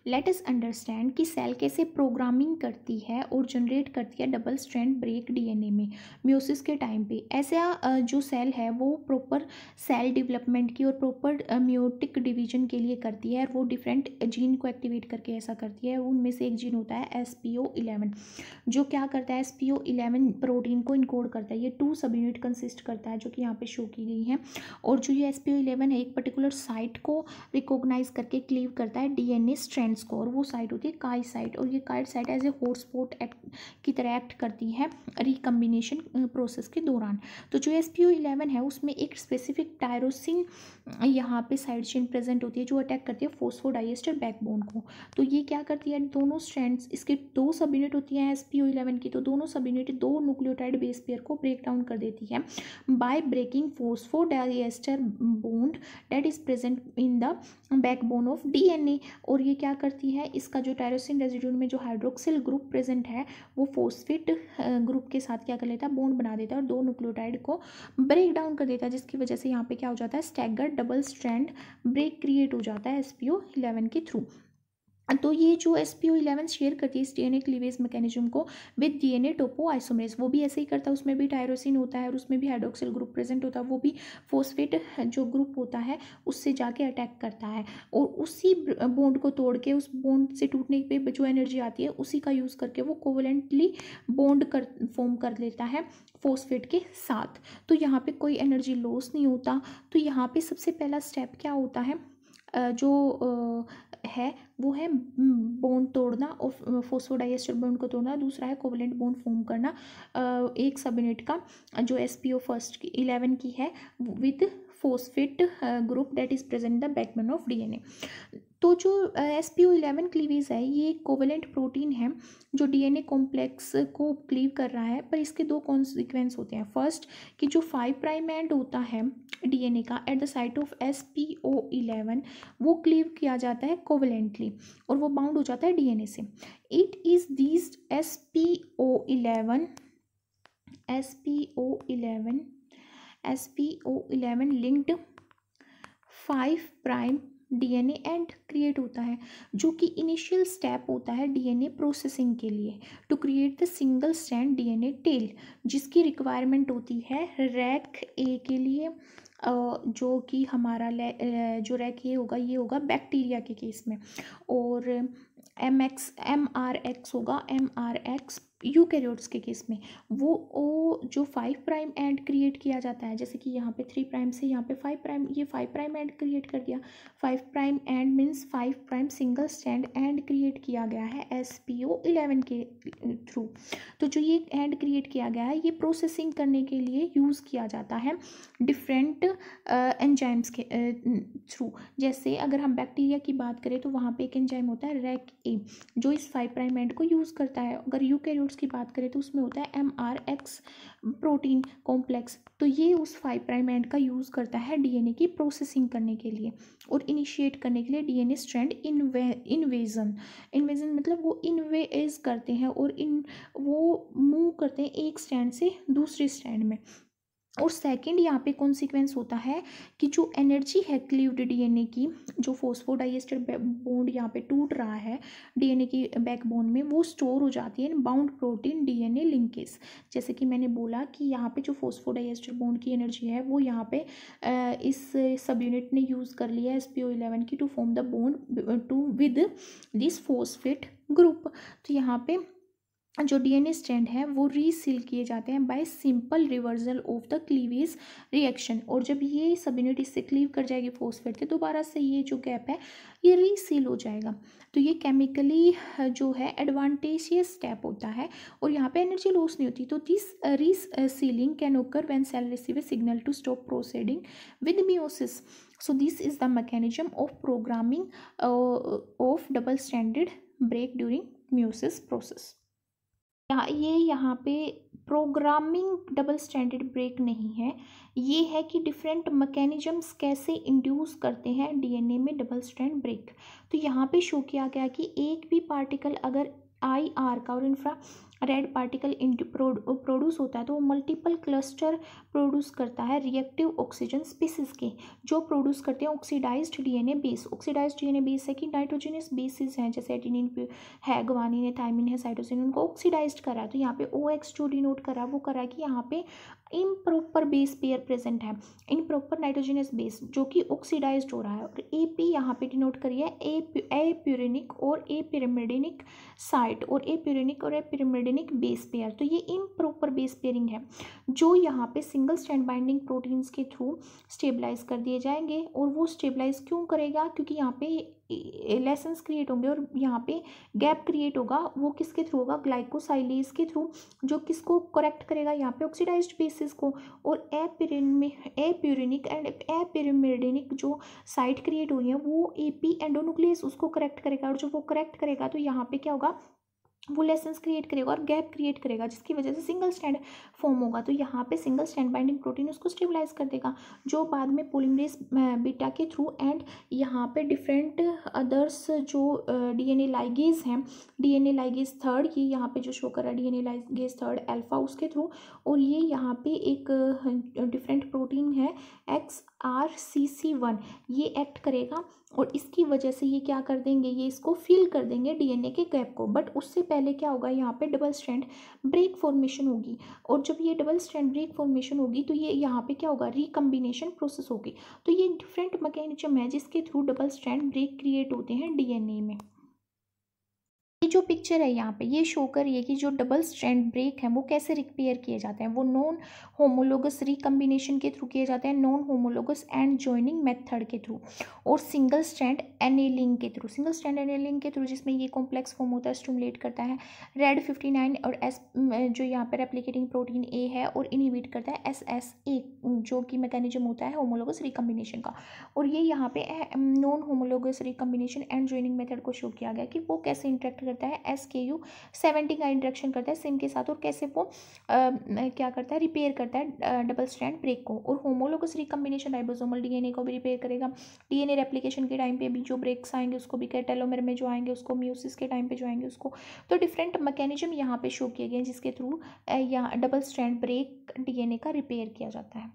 लेट अस अंडरस्टैंड कि सेल कैसे प्रोग्रामिंग करती है और जनरेट करती है डबल स्ट्रैंड ब्रेक डीएनए में म्यूसिस के टाइम पे ऐसा जो सेल है वो प्रॉपर सेल डेवलपमेंट की और प्रॉपर म्योटिक डिवीजन के लिए करती है और वो डिफरेंट जीन को एक्टिवेट करके ऐसा करती है उनमें से एक जीन होता है एस पी ओ इलेवन जो क्या करता है S P O eleven protein को इनकोड करता है ये टू सब यूनिट कंसिस्ट करता है जो कि यहाँ पर शो की गई है और जो ये एस पी ओ इलेवन है एक पर्टिकुलर साइट को रिकोगनाइज करके क्लीव करता है डी एन ए लेंस को और वो साइट होती है काइट साइट और ये kite site as a port act की तरह एक्ट करती है रिकम्बिनेशन प्रोसेस के दौरान तो जो एस पी ओ इलेवन है उसमें एक स्पेसिफिक टायरोसिन यहाँ पे साइड चेन प्रेजेंट होती है जो अटैक करती है फोस्फोडाइएस्टर बैकबोन को तो ये क्या करती है दोनों स्ट्रैंड्स इसके दो सब यूनिट होती हैं एस पी ओ इलेवन की तो दोनों सब यूनिट दो न्यूक्लियोटाइड बेस पेयर को ब्रेक डाउन कर देती है by breaking phosphodiester bond that is present in the backbone of D N A और ये क्या करती है इसका जो टायरोसिन रेजिड्यूल में जो हाइड्रोक्सिल ग्रुप प्रेजेंट है वो फोस्फेट ग्रुप के साथ क्या कर लेता है बोन बना देता है और दो न्यूक्लियोटाइड को ब्रेक डाउन कर देता है जिसकी वजह से यहाँ पे क्या हो जाता है stagger double strand break create हो जाता है एस पी ओ इलेवन के थ्रू तो ये जो S P O eleven share करती है इस D N A cleavage mechanism को with D N A topoisomerase वो भी ऐसे ही करता है उसमें भी टायरोसिन होता है और उसमें भी हाइड्रोक्सिल ग्रुप प्रेजेंट होता है वो भी फोस्फेट जो ग्रुप होता है उससे जाके अटैक करता है और उसी बोंड को तोड़ के उस बोंड से टूटने पर जो एनर्जी आती है उसी का यूज़ करके वो कोवलेंटली बोंड कर फॉर्म कर लेता है फोस्फेट के साथ तो यहाँ पर कोई एनर्जी लॉस नहीं होता तो यहाँ पर सबसे पहला स्टेप क्या होता है जो है वो है बोन तोड़ना और फोसोडाइस्टर बॉन्ड को तोड़ना दूसरा है कोवलेंट बोन फॉर्म करना एक सब यूनिट का जो एस पी ओ फर्स्ट की इलेवन की है with phosphate group that is present the backbone of A तो जो S P O eleven cleavage है ये एक कोवेलेंट प्रोटीन है जो डीएनए कॉम्प्लेक्स को क्लीव कर रहा है पर इसके दो कॉन्सिक्वेंस होते हैं फर्स्ट कि जो फाइव प्राइम एंड होता है डीएनए का at the site of S P O eleven वो क्लीव किया जाता है कोवेलेंटली और वो बाउंड हो जाता है डीएनए से it is these S P O eleven S P O eleven S P O eleven linked five prime DNA end create होता है जो कि इनिशियल स्टेप होता है डीएनए प्रोसेसिंग के लिए to create the single stand DNA tail जिसकी रिक्वायरमेंट होती है रैक ए के लिए जो कि हमारा जो रैक ये होगा ये होगा बैक्टीरिया के केस में और M X M R X होगा M R X U eukaryotes के केस में वो ओ जो फाइव प्राइम एंड क्रिएट किया जाता है जैसे कि यहाँ पे थ्री प्राइम से यहाँ पे फाइव प्राइम ये फाइव प्राइम एंड क्रिएट कर दिया five prime end means five prime single stand end create किया गया है एस पी ओ इलेवन के थ्रू तो जो ये एंड क्रिएट किया गया है ये प्रोसेसिंग करने के लिए यूज़ किया जाता है डिफरेंट एंजाइम्स के थ्रू जैसे अगर हम बैक्टीरिया की बात करें तो वहाँ पर एक एंजाइम होता है रैक ए जो इस फाइव प्राइम एंड को यूज़ करता है अगर यू प्रोडक्ट्स की बात करें तो उसमें होता है M R X protein complex तो ये उस फाइव प्राइम एंड का यूज़ करता है डीएनए की प्रोसेसिंग करने के लिए और इनिशिएट करने के लिए DNA strand inva invasion invasion मतलब वो इन्वेज करते हैं और इन वो मूव करते हैं एक स्टैंड से दूसरे स्टैंड में और सेकंड यहाँ पे कॉन्सिक्वेंस होता है कि जो एनर्जी है क्लीव्ड डीएनए की जो फोस्फोडाइएस्टर बोन्ड यहाँ पे टूट रहा है डीएनए की बैकबोन में वो स्टोर हो जाती है इन बाउंड प्रोटीन डीएनए लिंकेज जैसे कि मैंने बोला कि यहाँ पे जो फोस्फोडाइएस्टर बोन्ड की एनर्जी है वो यहाँ पे इस सब यूनिट ने यूज़ कर लिया है एस पी ओ इलेवन की to form the bond to with this phosphate group तो यहाँ पे जो डीएनए स्ट्रैंड है वो रीसील किए जाते हैं by simple reversal of the cleavage reaction और जब ये सब यूनिट इससे क्लीव कर जाएगी फोस्फेट से दोबारा से ये जो गैप है ये रीसील हो जाएगा तो ये केमिकली हाँ, जो है एडवांटेजियस स्टेप होता है और यहाँ पे एनर्जी लॉस नहीं होती तो this resealing can occur when cell receive a signal to stop proceeding with meiosis so this is the mechanism of programming of double standard break during meiosis process यहाँ ये यहाँ पे प्रोग्रामिंग डबल स्टैंडर्ड ब्रेक नहीं है ये है कि डिफरेंट मकैनिजम्स कैसे इंड्यूस करते हैं डीएनए में डबल स्टैंड ब्रेक तो यहाँ पे शो किया गया कि एक भी पार्टिकल अगर आई आर का और इन्फ्रा रेड पार्टिकल प्रोड्यूस होता है तो वो मल्टीपल क्लस्टर प्रोड्यूस करता है रिएक्टिव ऑक्सीजन स्पीसीज के जो प्रोड्यूस करते हैं oxidized DNA base oxidize DNA base है कि नाइट्रोजनियस बेसिस हैं जैसे एडिनिन है गवानी है थायमिन है साइटोसिन उनको ऑक्सीडाइज करा है तो यहाँ पे ओ एक्स जो डिनोट करा वो करा कि यहाँ पे इम्प्रॉपर बेस पेयर प्रेजेंट है इम्प्रॉपर नाइट्रोजिनस बेस जो कि ऑक्सीडाइज हो रहा है और ए पी यहाँ पे डिनोट करिए ए प्यूरिनिक और ए पिरामिडिनिक साइट और ए प्यूरिनिक और ए पिरामिडिनिक कार्बनिक बेस पेयर तो ये इम्प्रॉपर बेस पेयरिंग है जो यहाँ पे सिंगल स्टैंड बाइंडिंग प्रोटीन्स के थ्रू स्टेबलाइज कर दिए जाएंगे और वो स्टेबलाइज क्यों करेगा क्योंकि यहाँ पे लेसन क्रिएट होंगे और यहाँ पे गैप क्रिएट होगा वो किसके थ्रू होगा ग्लाइकोसाइलेज के थ्रू जो किसको करेक्ट करेगा यहाँ पे ऑक्सीडाइज बेसिस को और ए एप्यूरिनिक एंड ए एपिरिमिडिनिक जो साइट क्रिएट हो रही है वो ए पी एंडोनुक्लियस उसको करेक्ट करेगा और जो वो करेक्ट करेगा तो यहाँ पे क्या होगा वो लेसेंस क्रिएट करेगा और गैप क्रिएट करेगा जिसकी वजह से सिंगल स्टैंड फॉर्म होगा तो यहाँ पे सिंगल स्टैंड बाइंडिंग प्रोटीन उसको स्टेबलाइज कर देगा जो बाद में पोलिमरेज बीटा के थ्रू एंड यहाँ पे डिफरेंट अदर्स जो डीएनए लाइगेज हैं डीएनए लाइगेज थर्ड ये यहाँ पे जो शो कर रहा है डी लाइगेज थर्ड एल्फा उसके थ्रू और ये यहाँ पर एक डिफरेंट प्रोटीन है X R C C one ये एक्ट करेगा और इसकी वजह से ये क्या कर देंगे ये इसको फिल कर देंगे डीएनए के गैप को बट उससे पहले क्या होगा यहाँ पे डबल स्ट्रैंड ब्रेक फॉर्मेशन होगी और जब ये डबल स्ट्रैंड ब्रेक फॉर्मेशन होगी तो ये यहाँ पे क्या होगा रिकम्बिनेशन प्रोसेस होगी तो ये डिफरेंट मैकेनिज्म है जिसके through double strand break create होते हैं डी में ये जो पिक्चर है यहाँ पे ये शो कर रही है कि जो डबल स्ट्रैंड ब्रेक है वो कैसे रिपेयर किए जाते हैं वो नॉन होमोलोगस रिकम्बिनेशन के थ्रू किए जाते हैं non homologous end joining method के थ्रू और सिंगल स्ट्रैंड एनेलिंग के थ्रू सिंगल स्ट्रैंड एनेलिंग के थ्रू जिसमें ये कॉम्प्लेक्स फॉर्म होता है स्टूमुलेट करता है रेड फिफ्टी नाइन और एस जो यहाँ पर रेप्लीकेटिंग प्रोटीन ए है और इनिबिट करता है एस एस ए जो कि मैकेनिज्म होता है होमोलोगस रिकम्बिनेशन का और ये यहाँ पे non homologous recombination end joining method को शो किया गया कि वो कैसे इंट्रैक्ट करते करता है एस के यू सेवेंटी का इंट्रेक्शन करता है सिम के साथ और कैसे वो क्या करता है रिपेयर करता है डबल स्ट्रैंड ब्रेक को और होमोलोगस रिकम्बिनेशन राइबोसोमल डीएनए को भी रिपेयर करेगा डीएनए रेप्लीकेशन के टाइम पे भी जो ब्रेक्स आएंगे उसको भी टेलोमेर में जो आएंगे उसको म्यूसिस के टाइम पे जो आएंगे उसको तो डिफरेंट मैकेनिज्म यहाँ पे शो किए गए हैं जिसके थ्रू या डबल स्ट्रैंड ब्रेक डीएनए का रिपेयर किया जाता है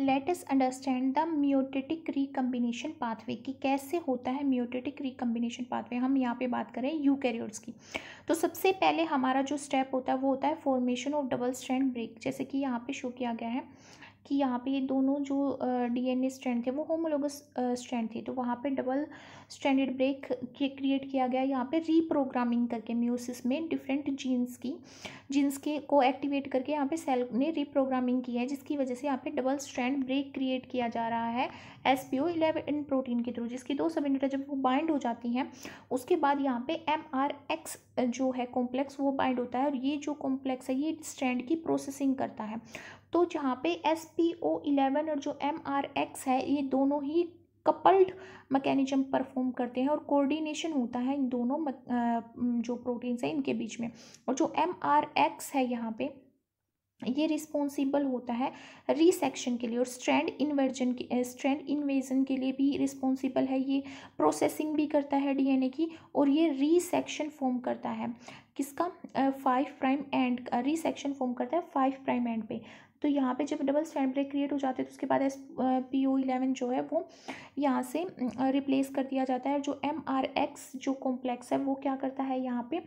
let's understand the meiotic recombination pathway की कैसे होता है म्यूटेटिक रिकम्बिनेशन पाथवे हम यहाँ पे बात करें यूकैरियोट्स की तो सबसे पहले हमारा जो स्टेप होता है वो होता है formation of double strand break जैसे कि यहाँ पे शो किया गया है कि यहाँ पे ये दोनों जो डीएनए स्ट्रैंड थे वो होमोलोगस स्ट्रैंड थे तो वहाँ पे डबल स्ट्रैंडेड ब्रेक क्रिएट किया गया यहाँ पे रीप्रोग्रामिंग करके म्यूसिस में डिफरेंट जीन्स की जीन्स के को एक्टिवेट करके यहाँ पे सेल ने रीप्रोग्रामिंग की है जिसकी वजह से यहाँ पे डबल स्ट्रैंड ब्रेक क्रिएट किया जा रहा है S P O eleven protein के थ्रू जिसकी दो सब यूनिट जब वो बाइंड हो जाती हैं उसके बाद यहाँ पे एम आर एक्स जो है कॉम्प्लेक्स वो बाइंड होता है और ये जो कॉम्प्लेक्स है ये स्ट्रैंड की प्रोसेसिंग करता है तो जहाँ पे एस पी ओ इलेवन और जो एम आर एक्स है ये दोनों ही कपल्ड मैकेनिज्म परफॉर्म करते हैं और कोऑर्डिनेशन होता है इन दोनों जो प्रोटीन्स हैं इनके बीच में और जो एम आर एक्स है यहाँ पे ये रिस्पॉन्सिबल होता है रीसेक्शन के लिए और स्ट्रैंड इन्वर्जन के स्ट्रैंड इन्वेजन के लिए भी रिस्पॉन्सिबल है ये प्रोसेसिंग भी करता है डीएनए की और ये रीसेक्शन फॉर्म करता है किसका five prime end resection form करता है फाइव प्राइम एंड पे तो यहाँ पे जब डबल स्टैंड ब्रेक क्रिएट हो जाते हैं तो उसके बाद एस पी ओ इलेवन जो है वो यहाँ से रिप्लेस कर दिया जाता है जो एम आर एक्स जो कॉम्प्लेक्स है वो क्या करता है यहाँ पे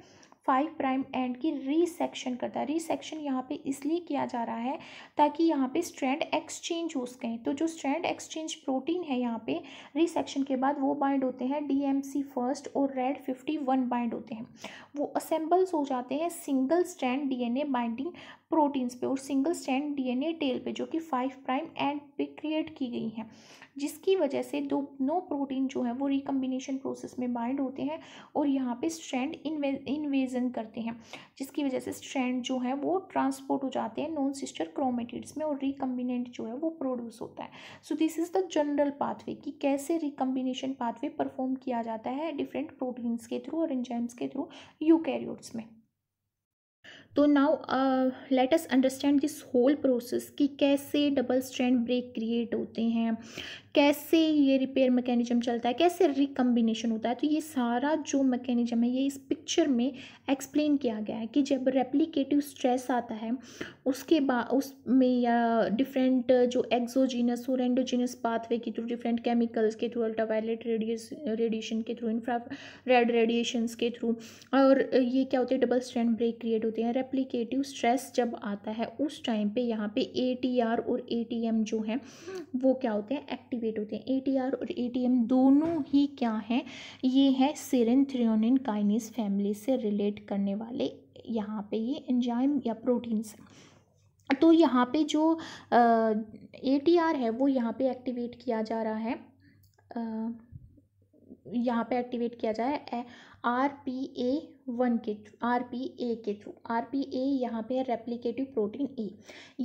फाइव प्राइम एंड की रीसेक्शन करता है रीसेक्शन यहाँ पे इसलिए किया जा रहा है ताकि यहाँ पे स्ट्रैंड एक्सचेंज हो सकें तो जो स्ट्रैंड एक्सचेंज प्रोटीन है यहाँ पे रीसेक्शन के बाद वो बाइंड होते हैं डी एम सी फर्स्ट और रेड फिफ्टी वन बाइंड होते हैं वो असेंबल्स हो जाते हैं single strand D N A binding proteins पे और single strand D N A tail पे जो कि फाइव प्राइम एंड पे क्रिएट की गई हैं जिसकी वजह से दो नो प्रोटीन जो है वो रिकम्बिनेशन प्रोसेस में बाइंड होते हैं और यहाँ पे स्ट्रैंड इन्वेजन करते हैं जिसकी वजह से स्ट्रैंड जो है वो ट्रांसपोर्ट हो जाते हैं नॉन सिस्टर क्रोमेटिड्स में और रिकम्बिनेंट जो है वो प्रोड्यूस होता है so this is the general pathway कि कैसे रिकम्बिनेशन पाथवे परफॉर्म किया जाता है डिफरेंट प्रोटीन्स के थ्रू और इंजेम्स के थ्रू यू में तो now let us understand this whole process कि कैसे डबल स्ट्रैंड ब्रेक क्रिएट होते हैं कैसे ये रिपेयर मैकेनिज्म चलता है कैसे रिकम्बिनेशन होता है तो ये सारा जो मैकेनिज्म है ये इस पिक्चर में एक्सप्लेन किया गया है कि जब रेप्लिकेटिव स्ट्रेस आता है उसके बाद उसमें या डिफरेंट जो एक्जोजीनस और एंडोजीनस पाथवे के थ्रू डिफरेंट केमिकल्स के थ्रू अल्ट्रावायलेट रेडियस रेडिएशन के थ्रू इंफ्रा रेड रेडिएशन के थ्रू और ये क्या होते हैं डबल स्ट्रैंड ब्रेक क्रिएट होते हैं रेप्लिकेटिव स्ट्रेस जब आता है उस टाइम पे यहाँ पे ए और ए जो हैं वो क्या होते हैं एक्टिव एक्टिवेट होते हैं एटीआर और एटीएम दोनों ही क्या हैं ये है सेरन थ्रियोनिन काइनिस फैमिली से रिलेट करने वाले यहाँ पे ये एंजाइम या प्रोटीन्स तो यहाँ पे जो ए टी आर है वो यहाँ पे एक्टिवेट किया जा रहा है आ, यहाँ पे एक्टिवेट किया जाए आर पी ए वन के आर पी ए के थ्रू आर पी ए यहाँ पे है रेप्लीकेटिव प्रोटीन ए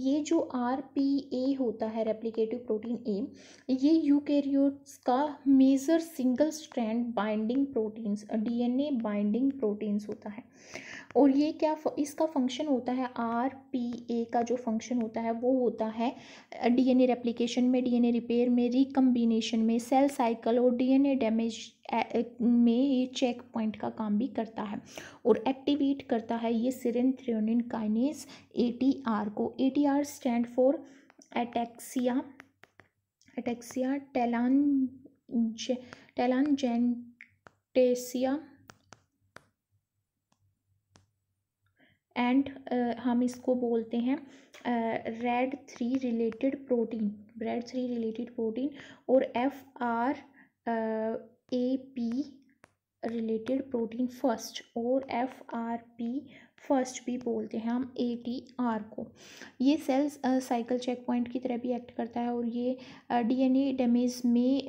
ये जो आर पी ए होता है रेप्लीकेटिव प्रोटीन ए ये यूकैरियोट्स का major single strand binding proteins DNA binding proteins होता है और ये क्या इसका फंक्शन होता है आर पी ए का जो फंक्शन होता है वो होता है डीएनए रेप्लिकेशन में डीएनए रिपेयर में रिकम्बिनेशन में सेल साइकिल और डीएनए डैमेज में ये चेक पॉइंट का काम भी करता है और एक्टिवेट करता है ये सिरेन थ्रियोनिन काइनेस आर को R stand for ataxia ataxia telan telangiectasia and uh, हम इसको बोलते हैं red three related protein red three related protein और F R A P related protein first और एफ आर पी फर्स्ट भी बोलते हैं हम ए टी आर को ये सेल्स साइकिल चेक पॉइंट की तरह भी एक्ट करता है और ये डीएनए uh, डैमेज में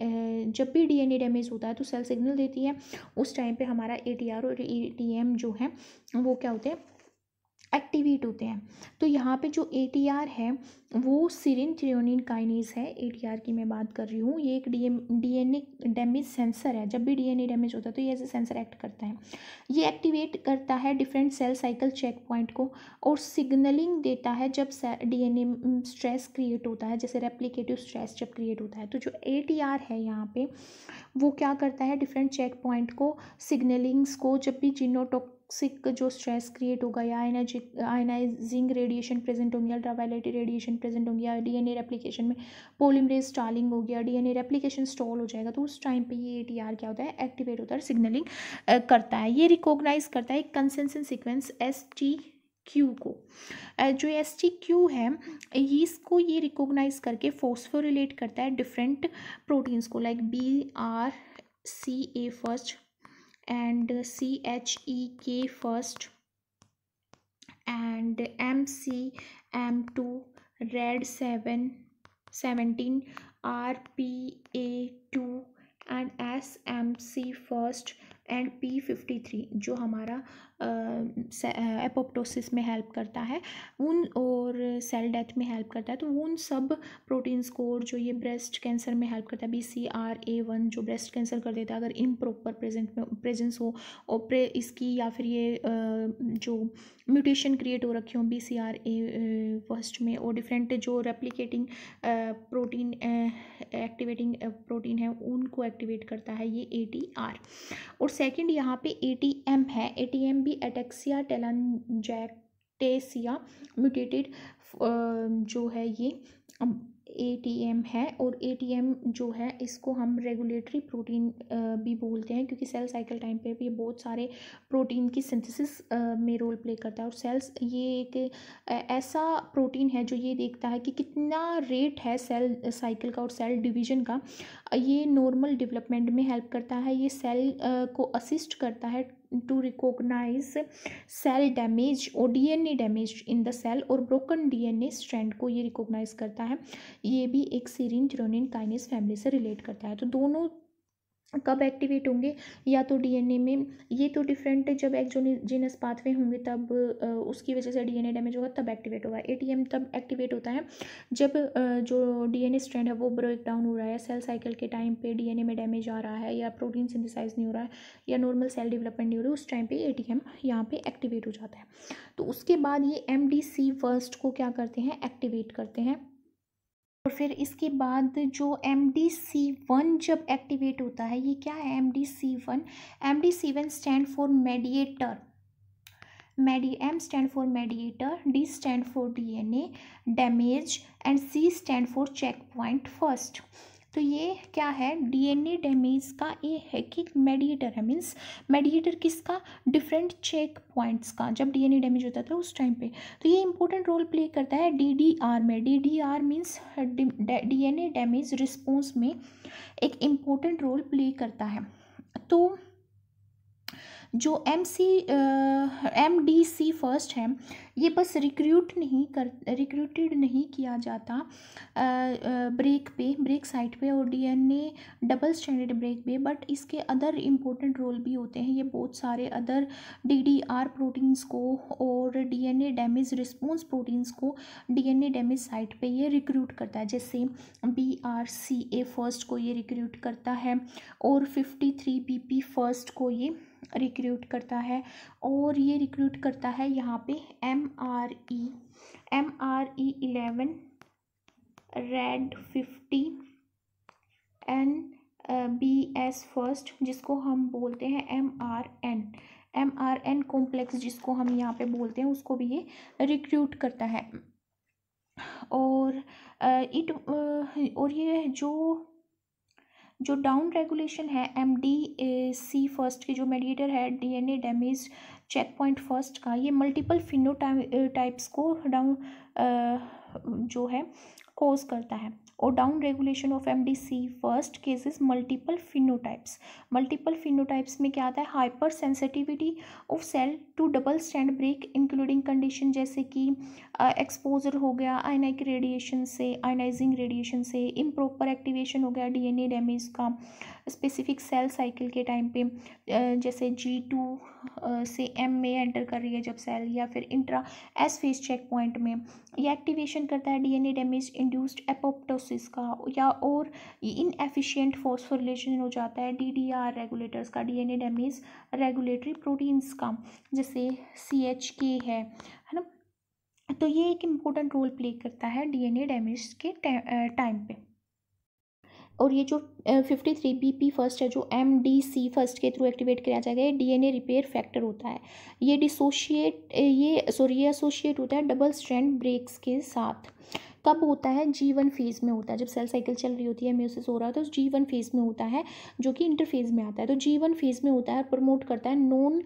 uh, जब भी डीएनए डैमेज होता है तो सेल सिग्नल देती है उस टाइम पे हमारा ए टी आर और ए टी एम जो है वो क्या होते हैं एक्टिवेट होते हैं तो यहाँ पे जो ए है वो सीरिन थ्रियोनिन काइनेज है ए की मैं बात कर रही हूँ ये एक डी एम डैमेज सेंसर है जब भी डीएनए डैमेज होता है तो ये ऐसे सेंसर एक्ट करता है ये एक्टिवेट करता है different cell cycle check point को और सिग्नलिंग देता है जब डीएनए स्ट्रेस क्रिएट होता है जैसे रेप्लीकेटिव स्ट्रेस जब क्रिएट होता है तो जो ए है यहाँ पर वो क्या करता है डिफरेंट चेक पॉइंट को सिग्नलिंग्स को जब भी जिनोटोक टॉक्सिक जो स्ट्रेस क्रिएट होगा या आयनाजिक आयनाइजिंग रेडिएशन प्रेजेंट होंगे अल्ट्रावायलेट रेडिएशन प्रेजेंट होंगे या डीएनए रेप्लिकेशन में पोलिमरेज स्टालिंग हो गया डीएनए रेप्लिकेशन स्टॉल हो जाएगा तो उस टाइम पे ये एटीआर क्या होता है एक्टिवेट होता है सिग्नलिंग करता है ये रिकॉग्नाइज करता है consensus sequence S T Q को जो एस टी क्यू है ये इसको ये रिकोगनाइज करके रिलेट करता है डिफरेंट प्रोटीन्स को like B R C A first and C H E K first and M C M two red seven seventeen R P A two and S M C first and P fifty three जो हमारा एपोप्टोसिस में हेल्प करता है उन और सेल डेथ में हेल्प करता है तो उन सब प्रोटीन स्कोर जो ये ब्रेस्ट कैंसर में हेल्प करता है B C R A one जो ब्रेस्ट कैंसर कर देता है अगर इम्प्रॉपर प्रेजेंट में प्रेजेंस हो और प्रे इसकी या फिर ये जो म्यूटेशन क्रिएट हो रखी हों B C R A first में और डिफरेंट जो रेप्लिकेटिंग प्रोटीन एक्टिवेटिंग प्रोटीन है उनको एक्टिवेट करता है ये ए टी आर और सेकेंड यहाँ पे ए टी एम है ए टी एम भी एटेक्सिया टेलनजैक्टेसिया म्यूटेटेड जो है ये ए टी एम है और ए टी एम जो है इसको हम रेगुलेटरी प्रोटीन भी बोलते हैं क्योंकि सेल साइकिल टाइम पे भी बहुत सारे प्रोटीन की सिंथेसिस में रोल प्ले करता है और सेल्स ये एक ऐसा प्रोटीन है जो ये देखता है कि कितना रेट है सेल साइकिल का और सेल डिवीजन का ये नॉर्मल डेवलपमेंट में हेल्प करता है ये सेल को असिस्ट करता है टू रिकोगनाइज सेल डैमेज और D N A damage in the cell और broken D N A strand को ये रिकोगनाइज करता है ये भी एक सीरिन थ्रोनिन काइनेस फैमिली से रिलेट करता है तो दोनों कब एक्टिवेट होंगे या तो डीएनए में ये तो डिफरेंट जब एक जीनस पाथवे होंगे तब उसकी वजह से डीएनए डैमेज होगा तब एक्टिवेट होगा एटीएम तब एक्टिवेट होता है जब जो डीएनए स्ट्रैंड है वो ब्रेक डाउन हो रहा है सेल साइकिल के टाइम पे डीएनए में डैमेज आ रहा है या प्रोटीन सिंथिसाइज नहीं हो रहा है या नॉर्मल सेल डेवलपमेंट नहीं हो रही उस टाइम पर ए टी एम यहाँ पर एक्टिवेट हो जाता है तो उसके बाद ये एम डी सी फर्स्ट को क्या करते हैं एक्टिवेट करते हैं और फिर इसके बाद जो एम डी सी वन जब एक्टिवेट होता है ये क्या है M D C one M D C one stand for mediator मेडी M stand for mediator D stand for D N A damage and C stand for check point first तो ये क्या है डीएनए डैमेज का ये है कि मेडिएटर है मीन्स मेडिएटर किसका डिफरेंट चेक पॉइंट्स का जब डीएनए डैमेज होता था उस टाइम पे तो ये इंपॉर्टेंट रोल प्ले करता है डीडीआर में DDR means DNA damage response में एक इम्पोर्टेंट रोल प्ले करता है तो जो M C M D C first है ये बस रिक्रूट नहीं कर रिक्रूटेड नहीं किया जाता ब्रेक पे ब्रेक साइट पे और D N A double standard break पे बट इसके अदर इम्पोर्टेंट रोल भी होते हैं ये बहुत सारे other D D R proteins को और D N A damage response proteins को D N A damage site पर ये रिक्रूट करता है जैसे B R C A first को ये रिक्रूट करता है और fifty three B P first को ये रिक्रूट करता है और ये रिक्रूट करता है यहाँ पे M R E M R E eleven Rad fifty N B S first जिसको हम बोलते हैं M R N M R N complex जिसको हम यहाँ पे बोलते हैं उसको भी ये रिक्रूट करता है और इट uh, uh, और ये जो जो डाउन रेगुलेशन है एम डी सी फर्स्ट की जो मेडिएटर है D N A damage check point first का ये मल्टीपल फिनो टाइप्स को डाउन जो है कोज करता है और down regulation of M D C first causes multiple phenotypes multiple phenotypes में क्या आता है hypersensitivity of cell to double stand break including condition जैसे कि एक्सपोजर हो गया आयनाइक रेडिएशन से आयनाइजिंग रेडिएशन से इम्प्रॉपर एक्टिवेशन हो गया डीएनए डैमेज का स्पेसिफिक सेल साइकिल के टाइम पे जैसे जी टू से एम में एंटर कर रही है जब सेल या फिर intra S phase check point में यह एक्टिवेशन करता है डीएनए डैमेज इंड्यूस्ड एपोप्टोसिस का या और इनएफिशिएंट फॉस्फोरिलेशन हो जाता है आर रेगुलेटर्स का ए डैमेज रेगुलेटरी प्रोटीन्स का जैसे सी एच के है तो ये एक इम्पोर्टेंट रोल प्ले करता है डीएनए डैमेज के टाइम पे और ये जो fifty three B P first है जो एम डी सी फर्स्ट के थ्रू एक्टिवेट किया जाएगा ये D N A repair factor होता है ये डिसोशिएट ये सॉरी ये एसोशिएट होता है डबल स्ट्रैंड ब्रेक्स के साथ कब होता है जी वन फेज़ में होता है जब सेल साइकिल चल रही होती है म्यूसिस हो रहा होता है तो जी वन फेज़ में होता है जो कि इंटरफेज में आता है तो जी वन फेज़ में होता है प्रमोट करता है नॉन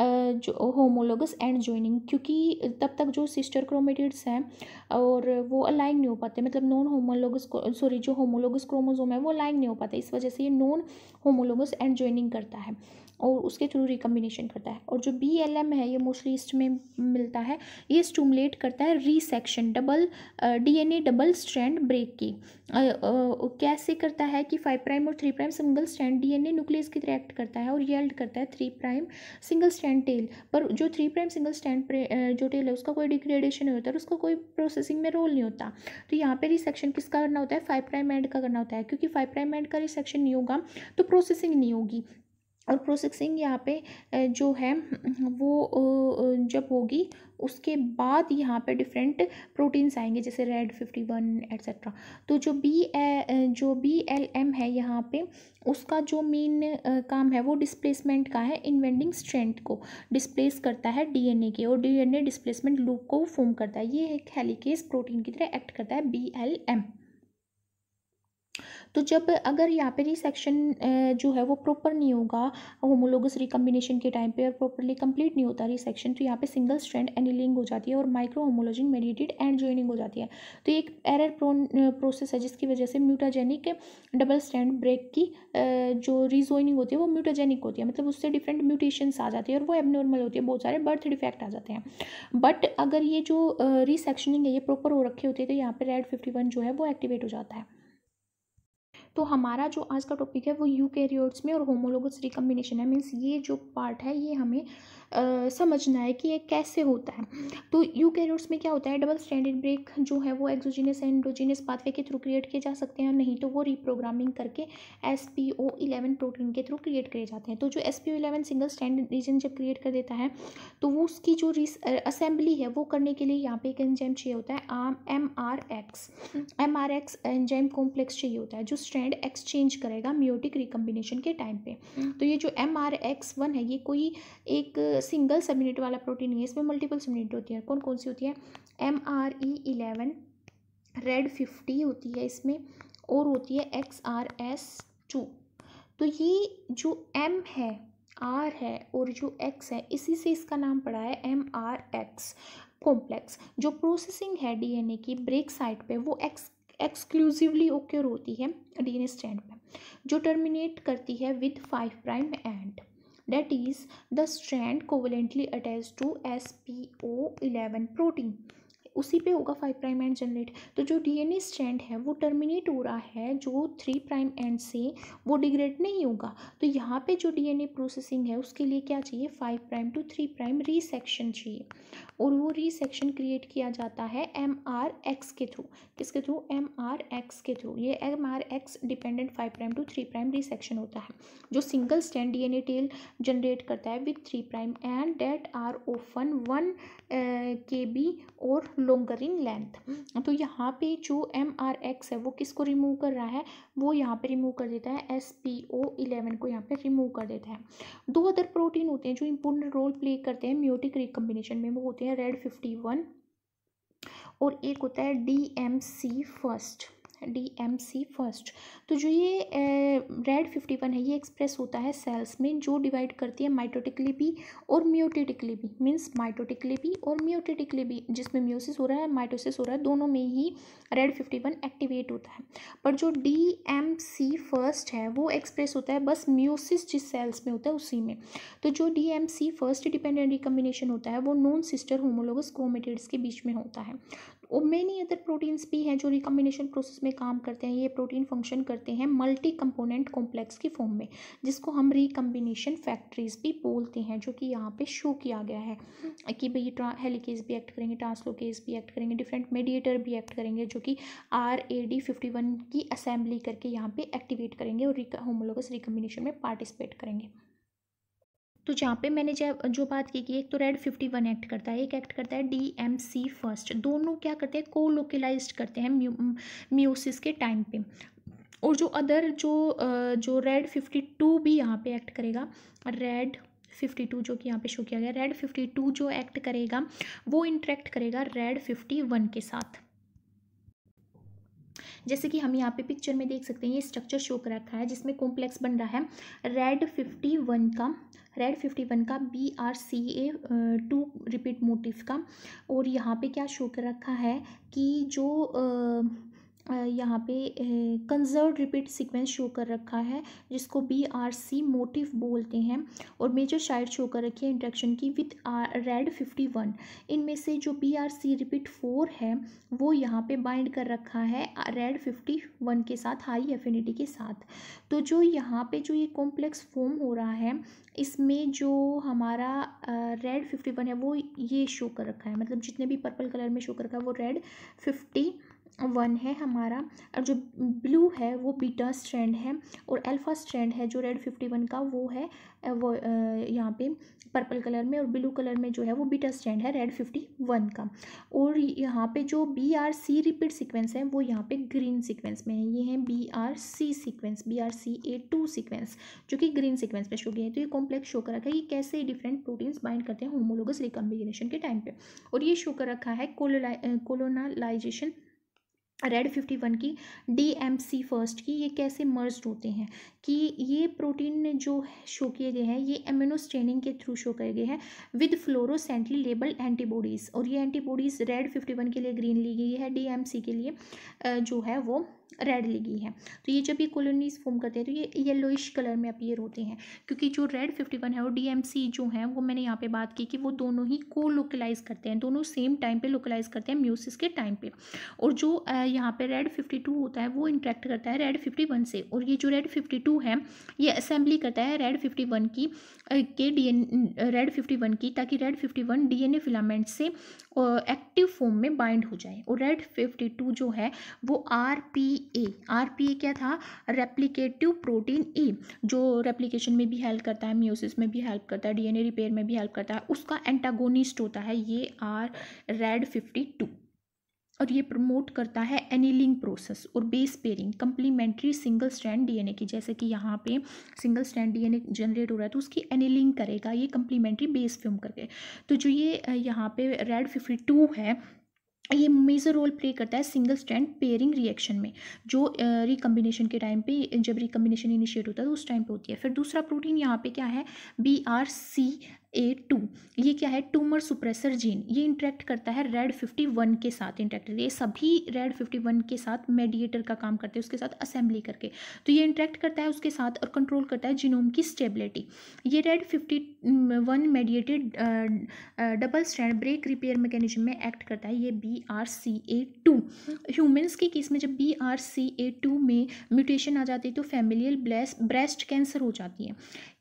जो होमोलोगस एंड ज्वाइनिंग क्योंकि तब तक जो सिस्टर क्रोमेटिड्स हैं और वो अलाइन नहीं हो पाते मतलब नॉन होमोलोगस सॉरी जो होमोलोगस क्रोमोजोम है वो अलाइन नहीं हो पाते इस वजह से ये नॉन होमोलोगस एंड ज्वाइनिंग करता है और उसके थ्रू रिकम्बिनेशन करता है और जो बी एल एम है ये मोस्टली ईस्ट में मिलता है ये स्टूमुलेट करता है resection double D N A double strand break की आ, आ, कैसे करता है कि फाइव प्राइम और three prime single stand D N A nuclease की रिएक्ट करता है और येल्ड करता है three prime single stand tail पर जो थ्री प्राइम सिंगल स्टैंड जो टेल है उसका कोई डिग्रेडेशन नहीं होता और उसका कोई प्रोसेसिंग में रोल नहीं होता तो यहाँ पर रिसेक्शन किसका करना होता है फाइव प्राइम एंड का करना होता है क्योंकि फाइव प्राइम एंड का रिसेक्शन नहीं होगा तो प्रोसेसिंग नहीं होगी और प्रोसेसिंग यहाँ पे जो है वो जब होगी उसके बाद यहाँ पे डिफरेंट प्रोटीन्स आएंगे जैसे रेड फिफ्टी वन एट्सेट्रा तो जो बी जो बी एल एम है यहाँ पे उसका जो मेन काम है वो डिस्प्लेसमेंट का है इन्वेंडिंग स्ट्रेंथ को डिस्प्लेस करता है डीएनए के और डीएनए डिस्प्लेसमेंट लूप को फॉर्म करता है ये एक हेलीकेस प्रोटीन की तरह एक्ट करता है बी एल एम तो जब अगर यहाँ पे रिसेक्शन जो है वो प्रॉपर नहीं होगा होमोलोगस रिकम्बिनेशन के टाइम पे और प्रॉपरली कंप्लीट नहीं होता रिसेक्शन तो यहाँ पे सिंगल स्ट्रैंड एनिलिंग हो जाती है और micro homology mediated end joining हो जाती है तो एक एरर प्रोन प्रोसेस है जिसकी वजह से म्यूटाजेनिक डबल स्टैंड ब्रेक की जो रिजोइनिंग होती है वो म्यूटाजेनिक होती है मतलब उससे डिफरेंट म्यूटेशंस आ जाती है और वो एबनॉर्मल होती है बहुत सारे बर्थ डिफेक्ट आ जाते हैं बट अगर ये जो रिसेक्शनिंग है ये प्रॉपर हो रखे होते हैं तो यहाँ पर रेड फिफ्टी वन जो है वो एक्टिवेट हो जाता है तो हमारा जो आज का टॉपिक है वो यू में और होमोलोगस रिकम्बिनेशन है मीन्स ये जो पार्ट है ये हमें आ, समझना है कि ये कैसे होता है तो यू कैरियर्स में क्या होता है डबल स्टैंडर्ड ब्रेक जो है वो एक्जोजीनियस एंडोजीनियस पाथवे के थ्रू क्रिएट किए जा सकते हैं और नहीं तो वो रिप्रोग्रामिंग करके S P O eleven protein के थ्रू क्रिएट किए जाते हैं तो जो S P O eleven single standard region जब क्रिएट कर देता है तो वो उसकी जो रिस असेंबली है वो करने के लिए यहाँ पे एक एंजाइम चाहिए होता है आम M R X M R X enzyme complex चाहिए होता है जो स्टैंड एक्सचेंज करेगा म्योटिक रिकम्बिनेशन के टाइम पे हम्म। तो ये जो एम आर एक्स वन है ये कोई एक सिंगल यूनिट वाला प्रोटीन नहीं है इसमें मल्टीपल यूनिट होती है कौन कौन सी होती है M R E eleven Rad fifty होती है इसमें और होती है एक्स आर एस टू तो ये जो एम है आर है और जो एक्स है इसी से इसका नाम पड़ा है एम आर एक्स कॉम्प्लेक्स जो प्रोसेसिंग है डीएनए की ब्रेक साइट पे वो एक्स एक्सक्लूसिवली ओक्योर होती है डीएनए स्टैंड पे जो टर्मिनेट करती है with five prime end that is the strand covalently attached to S P O eleven protein उसी पे होगा फाइव प्राइम एंड जनरेट तो जो डीएनए स्ट्रैंड है वो टर्मिनेट हो रहा है जो थ्री प्राइम एंड से वो डिग्रेड नहीं होगा तो यहाँ पे जो डीएनए प्रोसेसिंग है उसके लिए क्या चाहिए five prime to three prime resection चाहिए और वो रीसेक्शन क्रिएट किया जाता है एम आर एक्स के थ्रू किसके थ्रू एम आर एक्स के थ्रू ये M R X dependent five prime to three prime resection होता है जो single stand D N A tail generate करता है with three prime end that are often one K B और लॉन्गर इन लेंथ तो यहाँ पे जो एम आर एक्स है वो किसको रिमूव कर रहा है वो यहाँ पे रिमूव कर देता है एस पी ओ इलेवन को यहाँ पे रिमूव कर देता है दो अदर प्रोटीन होते हैं जो इंपोर्टेंट रोल प्ले करते हैं म्यूटिक रिकम्बिनेशन में वो होते हैं होते हैं रेड फिफ्टी वन और एक होता है D M C first D first तो जो ये रेड फिफ्टी वन है ये एक्सप्रेस होता है सेल्स में जो डिवाइड करती है माइटोटिकली भी और म्योटिटिकली भी मीन्स माइटोटिकली भी और म्योटिटिकली भी जिसमें म्यूसिस हो रहा है माइटोसिस हो रहा है दोनों में ही रेड फिफ्टी वन एक्टिवेट होता है पर जो डी फर्स्ट है वो एक्सप्रेस होता है बस म्यूसिस जिस सेल्स में होता है उसी में तो जो डी फर्स्ट डिपेंडेंट रिकम्बिनेशन होता है वो नॉन सिस्टर होमोलोगस कोमेटेड्स के बीच में होता है और मेनी अदर प्रोटीन्स भी हैं जो रिकम्बिनेशन प्रोसेस में काम करते हैं ये प्रोटीन फंक्शन करते हैं मल्टी कंपोनेंट कॉम्प्लेक्स की फॉर्म में जिसको हम रिकम्बिनेशन फैक्ट्रीज भी बोलते हैं जो कि यहाँ पे शो किया गया है कि भाई हेलीकेज भी एक्ट करेंगे ट्रांसलोकेज भी एक्ट करेंगे डिफरेंट मेडिएटर भी एक्ट करेंगे जो कि R A D fifty one की असेंबली करके यहाँ पे एक्टिवेट करेंगे और होमोलोगस रिकम्बिनेशन में पार्टिसिपेट करेंगे तो जहाँ पे मैंने जो बात की कि एक तो रेड फिफ्टी वन एक्ट करता है एक एक्ट करता है डी एम सी फर्स्ट दोनों क्या करते हैं को लोकलाइज करते हैं म्यूसिस के टाइम पे और जो अदर जो जो रेड फिफ्टी टू भी यहाँ पे एक्ट करेगा रेड फिफ्टी टू जो कि यहाँ पे शो किया गया रेड फिफ्टी टू जो एक्ट करेगा वो इंट्रैक्ट करेगा रेड फिफ्टी वन के साथ जैसे कि हम यहाँ पे पिक्चर में देख सकते हैं ये स्ट्रक्चर शो कर रखा है जिसमें कॉम्प्लेक्स बन रहा है रेड फिफ्टी वन का रेड फिफ्टी वन का B R C A two repeat motif का और यहाँ पे क्या शो कर रखा है कि जो यहाँ पे कंजर्व रिपीट सीक्वेंस शो कर रखा है जिसको बी आर सी मोटिव बोलते हैं और मेजर शायद शो कर रखी है इंट्रेक्शन की with R Rad fifty one इनमें से जो B R C repeat four है वो यहाँ पे बाइंड कर रखा है रेड फिफ्टी वन के साथ हाई एफिनिटी के साथ तो जो यहाँ पे जो ये कॉम्प्लेक्स फॉर्म हो रहा है इसमें जो हमारा रेड फिफ्टी वन है वो ये शो कर रखा है मतलब जितने भी पर्पल कलर में शो कर रखा है वो रेड फिफ्टी वन है हमारा और जो ब्लू है वो बीटा स्ट्रैंड है और अल्फ़ा स्ट्रैंड है जो रेड फिफ्टी वन का वो है वो यहाँ पे पर्पल कलर में और ब्लू कलर में जो है वो बीटा स्ट्रैंड है रेड फिफ्टी वन का और यहाँ पे जो B R C repeat sequence है वो यहाँ पे ग्रीन सिक्वेंस में है ये है B R C sequence B R C A two sequence जो कि ग्रीन सिक्वेंस में शो किया है तो ये कॉम्प्लेक्स शो कर रखा है ये कैसे डिफरेंट प्रोटीन्स बाइंड करते हैं होमोलोगस रिकम्बिनेशन के टाइम पर और ये शो कर रखा है कोलोनालाइजेशन रेड फिफ्टी वन की डी एम सी फर्स्ट की ये कैसे मर्ज होते हैं कि ये प्रोटीन जो शो किए गए हैं ये एम्यूनो स्ट्रेनिंग के थ्रू शो किए गए हैं विद फ्लोरोसेंटली लेबल एंटीबॉडीज़ और ये एंटीबॉडीज़ रेड फिफ्टी वन के लिए ग्रीन ली गई है डी एम सी के लिए जो है वो रेड लगी है तो ये जब ये कॉलोनीज फॉर्म करते हैं तो ये येलोइश कलर में अपीयर होते हैं क्योंकि जो रेड फिफ्टी वन है और डी जो है वो मैंने यहाँ पे बात की कि वो दोनों ही को लोकलाइज करते हैं दोनों सेम टाइम पे लोकलाइज करते हैं म्यूसिस के टाइम पे और जो यहाँ पे रेड फिफ्टी टू होता है वो इंट्रैक्ट करता है रेड फिफ्टी वन से और ये जो रेड फिफ्टी टू है ये असेंबली करता है रेड फिफ्टी वन की के डी रेड फिफ्टी वन की ताकि Rad fifty one D N A filament से एक्टिव फॉर्म में बाइंड हो जाए और रेड फिफ्टी टू जो है वो R P A R P A क्या था रेप्लीकेटिव प्रोटीन ए जो रेप्लीकेशन में भी हेल्प करता है म्यूसिस में भी हेल्प करता है डीएनए रिपेयर में भी हेल्प करता है उसका एंटागोनिस्ट होता है ये आर रेड फिफ्टी टू और ये प्रमोट करता है एनीलिंग प्रोसेस और base pairing complementary single strand DNA की जैसे कि यहाँ पे सिंगल स्ट्रैंड डीएनए जनरेट हो रहा है तो उसकी एनीलिंग करेगा ये कम्प्लीमेंट्री बेस फ्यूम करके तो जो ये यहाँ पे रेड फिफ्टी टू है ये मेजर रोल प्ले करता है सिंगल स्टैंड पेयरिंग रिएक्शन में जो रिकम्बिनेशन के टाइम पे जब रिकम्बिनेशन इनिशिएट होता है तो उस टाइम पे होती है फिर दूसरा प्रोटीन यहाँ पे क्या है B R C A two ये क्या है ट्यूमर सुप्रेसर जीन ये इंटरेक्ट करता है रेड फिफ्टी वन के साथ इंटरेक्ट ये सभी रेड फिफ्टी वन के साथ मेडिएटर का काम करते हैं उसके साथ असेंबली करके तो ये इंटरेक्ट करता है उसके साथ और कंट्रोल करता है जीनोम की स्टेबिलिटी ये Rad fifty one mediated double stand break repair mechanism में एक्ट करता है ये B R C A two humans के केस में जब B R C A two में म्यूटेशन आ जाती है तो फैमिलियल ब्रेस्ट कैंसर हो जाती है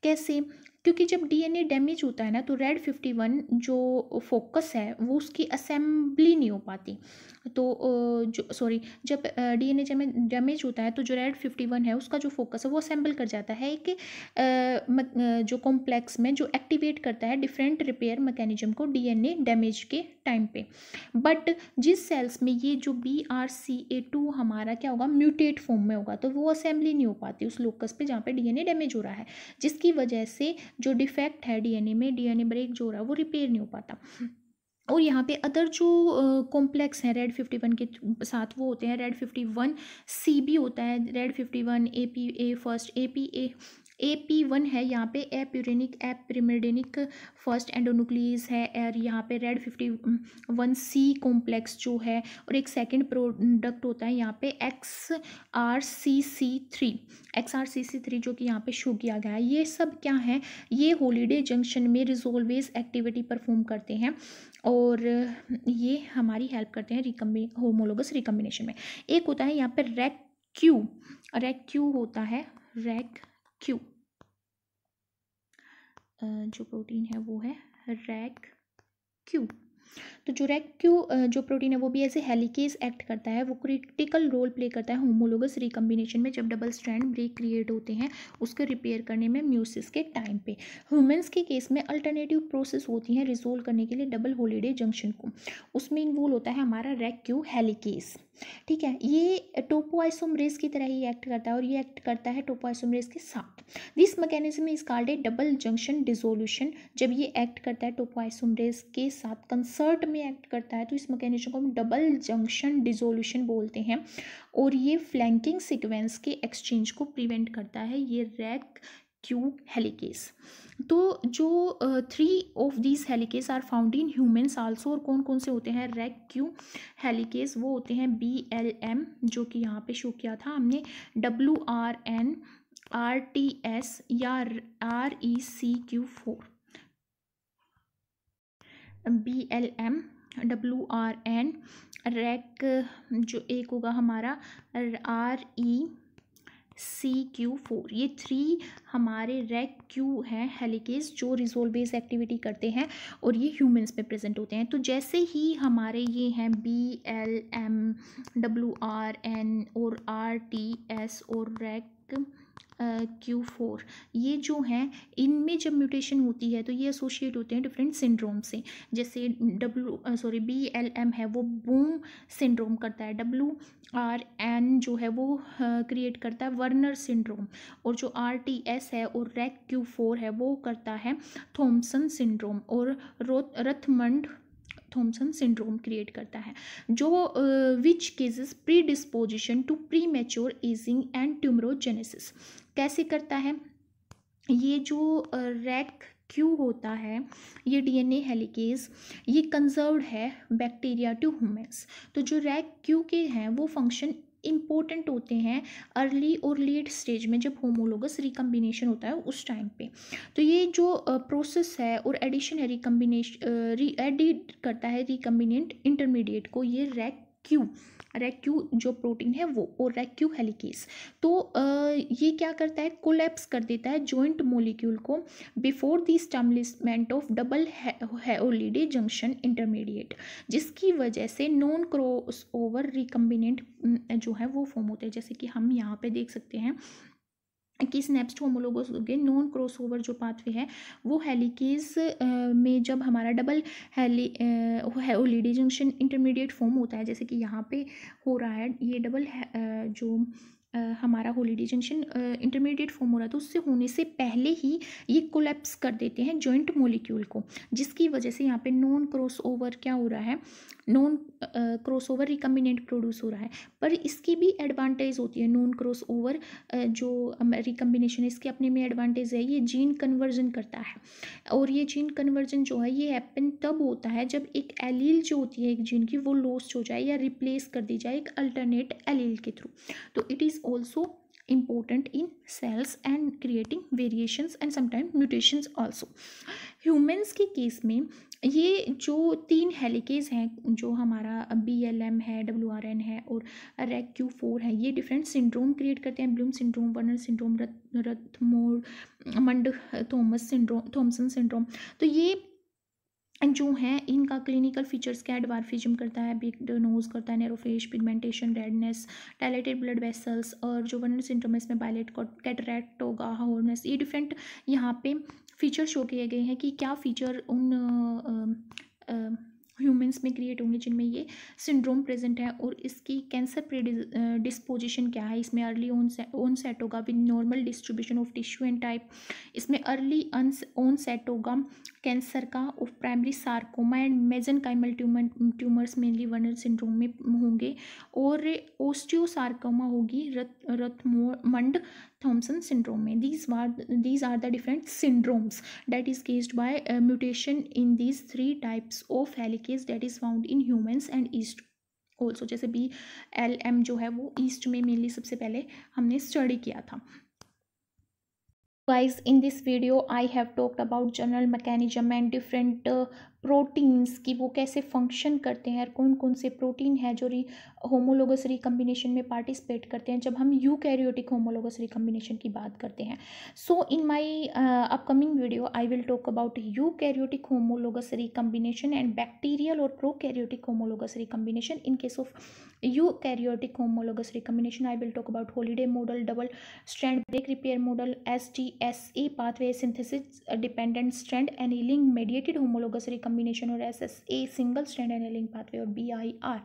कैसे क्योंकि जब डीएनए डैमेज होता है ना तो रेड फिफ्टी वन जो फोकस है वो उसकी असेंबली नहीं हो पाती तो जो सॉरी जब डी एन डैमेज होता है तो जो रेड फिफ्टी वन है उसका जो फोकस है वो असेंबल कर जाता है एक जो कॉम्प्लेक्स में जो एक्टिवेट करता है डिफरेंट रिपेयर मैकेनिज्म को डी एन ए डैमेज के टाइम पे बट जिस सेल्स में ये जो B R C A two हमारा क्या होगा म्यूटेट फॉर्म में होगा तो वो असेंबली नहीं हो पाती उस लोकस पे जहाँ पे डीएनए डैमेज हो रहा है जिसकी वजह से जो डिफेक्ट है डीएनए में डीएनए ब्रेक जो हो रहा है वो रिपेयर नहीं हो पाता और यहाँ पे अदर जो कॉम्प्लेक्स हैं रेड फिफ्टी वन के साथ वो होते हैं रेड फिफ्टी वन सी भी होता है red fifty one A P A first A P A A P one है यहाँ पे ए एप्रिमेडेनिक फर्स्ट एंडोनुक्लीज है और यहाँ पे Rad fifty one C complex जो है और एक सेकंड प्रोडक्ट होता है यहाँ पे X R C C three X R C C three जो कि यहाँ पे शो किया गया है ये सब क्या है ये हॉलीडे जंक्शन में रिजोल्वेज एक्टिविटी परफॉर्म करते हैं और ये हमारी हेल्प करते हैं रिकम्बी होमोलोगस रिकम्बिनेशन में एक होता है यहाँ पर रैक क्यू रैक क्यू होता है रैक क्यू जो प्रोटीन है वो है रैक क्यू तो क्यू जो प्रोटीन है वो भी ऐसे हेलिकेस एक्ट करता है वो क्रिटिकल रोल प्ले करता है होमोलोगस रिकम्बिनेशन में जब डबल स्ट्रैंड ब्रेक क्रिएट होते हैं उसको रिपेयर करने में म्यूसिस के टाइम पे ह्यूमंस के केस में अल्टरनेटिव प्रोसेस होती है रिजोल्व करने के लिए डबल होलीडे जंक्शन को उसमें इन्वॉल्व होता है हमारा रेक्यू हेलिकेस ठीक है ये टोपोआइसोमरेज की तरह ही एक्ट करता है और ये एक्ट करता है टोपोआइसोमरेज के साथ this mechanism is called a double junction dissolution जब ये एक्ट करता है टोपोआइसोमरेज के साथ कंसर्ट में एक्ट करता है तो इस मैकेनिज्म को हम डबल जंक्शन डिजोल्यूशन बोलते हैं और ये फ्लैंकिंग सिक्वेंस के एक्सचेंज को प्रिवेंट करता है ये रैक क्यू हेलिकेस तो जो three of these helicase are found in humans also और कौन कौन से होते हैं रेक क्यू हेलिकेस वो होते हैं बी एल एम जो कि यहाँ पे शो किया था हमने W R N R T S या R E C Q four B L M W R N Rec जो एक होगा हमारा R E e C Q four ये थ्री हमारे रेक क्यू हैं हेलिकेज जो रिजोल बेस एक्टिविटी करते हैं और ये ह्यूमंस में प्रेजेंट होते हैं तो जैसे ही हमारे ये हैं B L M W R N और आर टी एस और रेक क्यू फोर ये जो है इनमें जब म्यूटेशन होती है तो ये एसोशिएट होते हैं डिफरेंट सिंड्रोम से जैसे W sorry B L M है वो बूम सिंड्रोम करता है डब्ल्यू आर एन जो है वो क्रिएट uh, करता है वर्नर सिंड्रोम और जो आर टी एस है और रेक क्यू फोर है वो करता है थॉम्सन सिंड्रोम और Rothmund Thomson syndrome create करता है जो which causes predisposition to premature ageing and tumorigenesis कैसे करता है ये जो रैक क्यों होता है ये डीएनए हेलिकेज ये कंजर्व्ड है बैक्टीरिया टू ह्यूमन्स तो जो रैक क्यू के हैं वो फंक्शन इम्पोर्टेंट होते हैं अर्ली और लेट स्टेज में जब होमोलोगस रिकम्बिनेशन होता है उस टाइम पे तो ये जो प्रोसेस है और एडिशन है रिकम्बिनेशन री एडिट करता है रिकम्बिनेंट इंटरमीडिएट को ये रैक रेक्यू रेक्यू जो प्रोटीन है वो और रेक्यू हेलिकेस तो आ, ये क्या करता है कोलेप्स कर देता है जॉइंट मोलिक्यूल को before the establishment of double Holliday junction intermediate जिसकी वजह से नॉन क्रॉस ओवर रिकम्बिनेंट जो है वो फॉर्म होते हैं जैसे कि हम यहाँ पे देख सकते हैं किस टू होमोलोगस के नॉन क्रॉसओवर जो पाथवे है वो हेलिकेज में जब हमारा double Holliday junction intermediate form होता है जैसे कि यहाँ पे हो रहा है ये डबल है, जो हमारा होलीडे जंक्शन इंटरमीडिएट फॉर्म हो रहा था तो उससे होने से पहले ही ये कोलेप्स कर देते हैं जॉइंट मोलिक्यूल को जिसकी वजह से यहाँ पे नॉन क्रॉस ओवर क्या हो रहा है non cross over recombinant produce हो रहा है पर इसकी भी एडवांटेज होती है नॉन क्रॉस ओवर जो रिकम्बिनेशन है इसके अपने में एडवांटेज है ये जीन कन्वर्जन करता है और ये जीन कन्वर्जन जो है ये हैपन तब होता है जब एक एलील जो होती है एक जीन की वो लॉस्ट हो जाए या रिप्लेस कर दी जाए एक अल्टरनेट एलील के थ्रू तो it is also important in cells and creating variations and sometimes mutations also humans के केस में ये जो तीन हेलिकेज हैं जो हमारा बी एल एम है डब्ल्यू आर एन है और रेक क्यू फोर है ये डिफरेंट सिंड्रोम क्रिएट करते हैं ब्लूम सिंड्रोम वर्नर सिंड्रोम रथ रथ मोर मंड थॉमस सिंड्रोम थॉमसन सिंड्रोम तो ये जो हैं इनका क्लिनिकल फीचर्स क्या है करता है बिग नोज करता है narrow face pigmentation redness dilated blood vessels और जो वर्नर सिम्टम इसमें बायलेट कैटरेक्ट होगा हॉर्नेस ये डिफरेंट यहाँ पे फीचर शो किए गए हैं कि क्या फीचर उन आ, आ, ह्यूमंस में क्रिएट होंगे जिनमें ये सिंड्रोम प्रेजेंट है और इसकी कैंसर प्रे डिस्पोजिशन क्या है इसमें अर्ली ओन से, सेट होगा with normal distribution of tissue and type इसमें अर्ली ओन सेट होगा कैंसर का of primary sarcoma and mesenchymal tumour tumours mainly Werner syndrome में होंगे और ओस्टियोसार्कोमा होगी रथ मंड थॉमसन सिंड्रोम में these are these are the different syndromes that is caused by mutation in these three types of helicase that is found in humans and yeast also जैसे बी एल एम जो है वो ईस्ट में मेनली सबसे पहले हमने स्टडी किया था guys in this video i have talked about general mechanism and different uh, proteins की वो कैसे फंक्शन करते हैं और कौन कौन से प्रोटीन है जो री होमोलोगस रिकम्बिनेशन में पार्टिसिपेट करते हैं जब हम यू कैरियोटिक होमोलोगस रिकम्बिनेशन की बात करते हैं so in my upcoming video I will talk about eukaryotic homologous recombination and bacterial और prokaryotic homologous recombination in case of eukaryotic homologous recombination I will talk about Holliday model double strand break repair model S D S A pathway synthesis dependent strand annealing mediated homologous रिकम combination or SSA single strand annealing pathway or BIR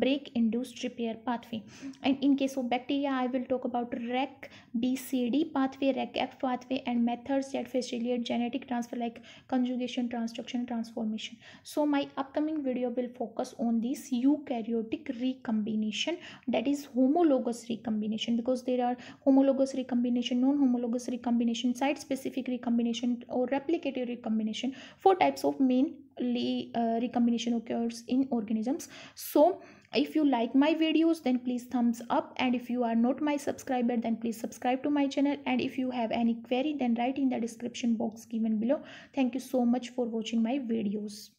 break induced repair pathway and in case of bacteria I will talk about REC BCD pathway REC F pathway and methods that facilitate genetic transfer like conjugation transduction transformation so my upcoming video will focus on this eukaryotic recombination that is homologous recombination because there are homologous recombination non-homologous recombination site specific recombination or replicative recombination four types of main uh, recombination occurs in organisms so if you like my videos then please thumbs up and if you are not my subscriber then please subscribe to my channel and if you have any query then write in the description box given below thank you so much for watching my videos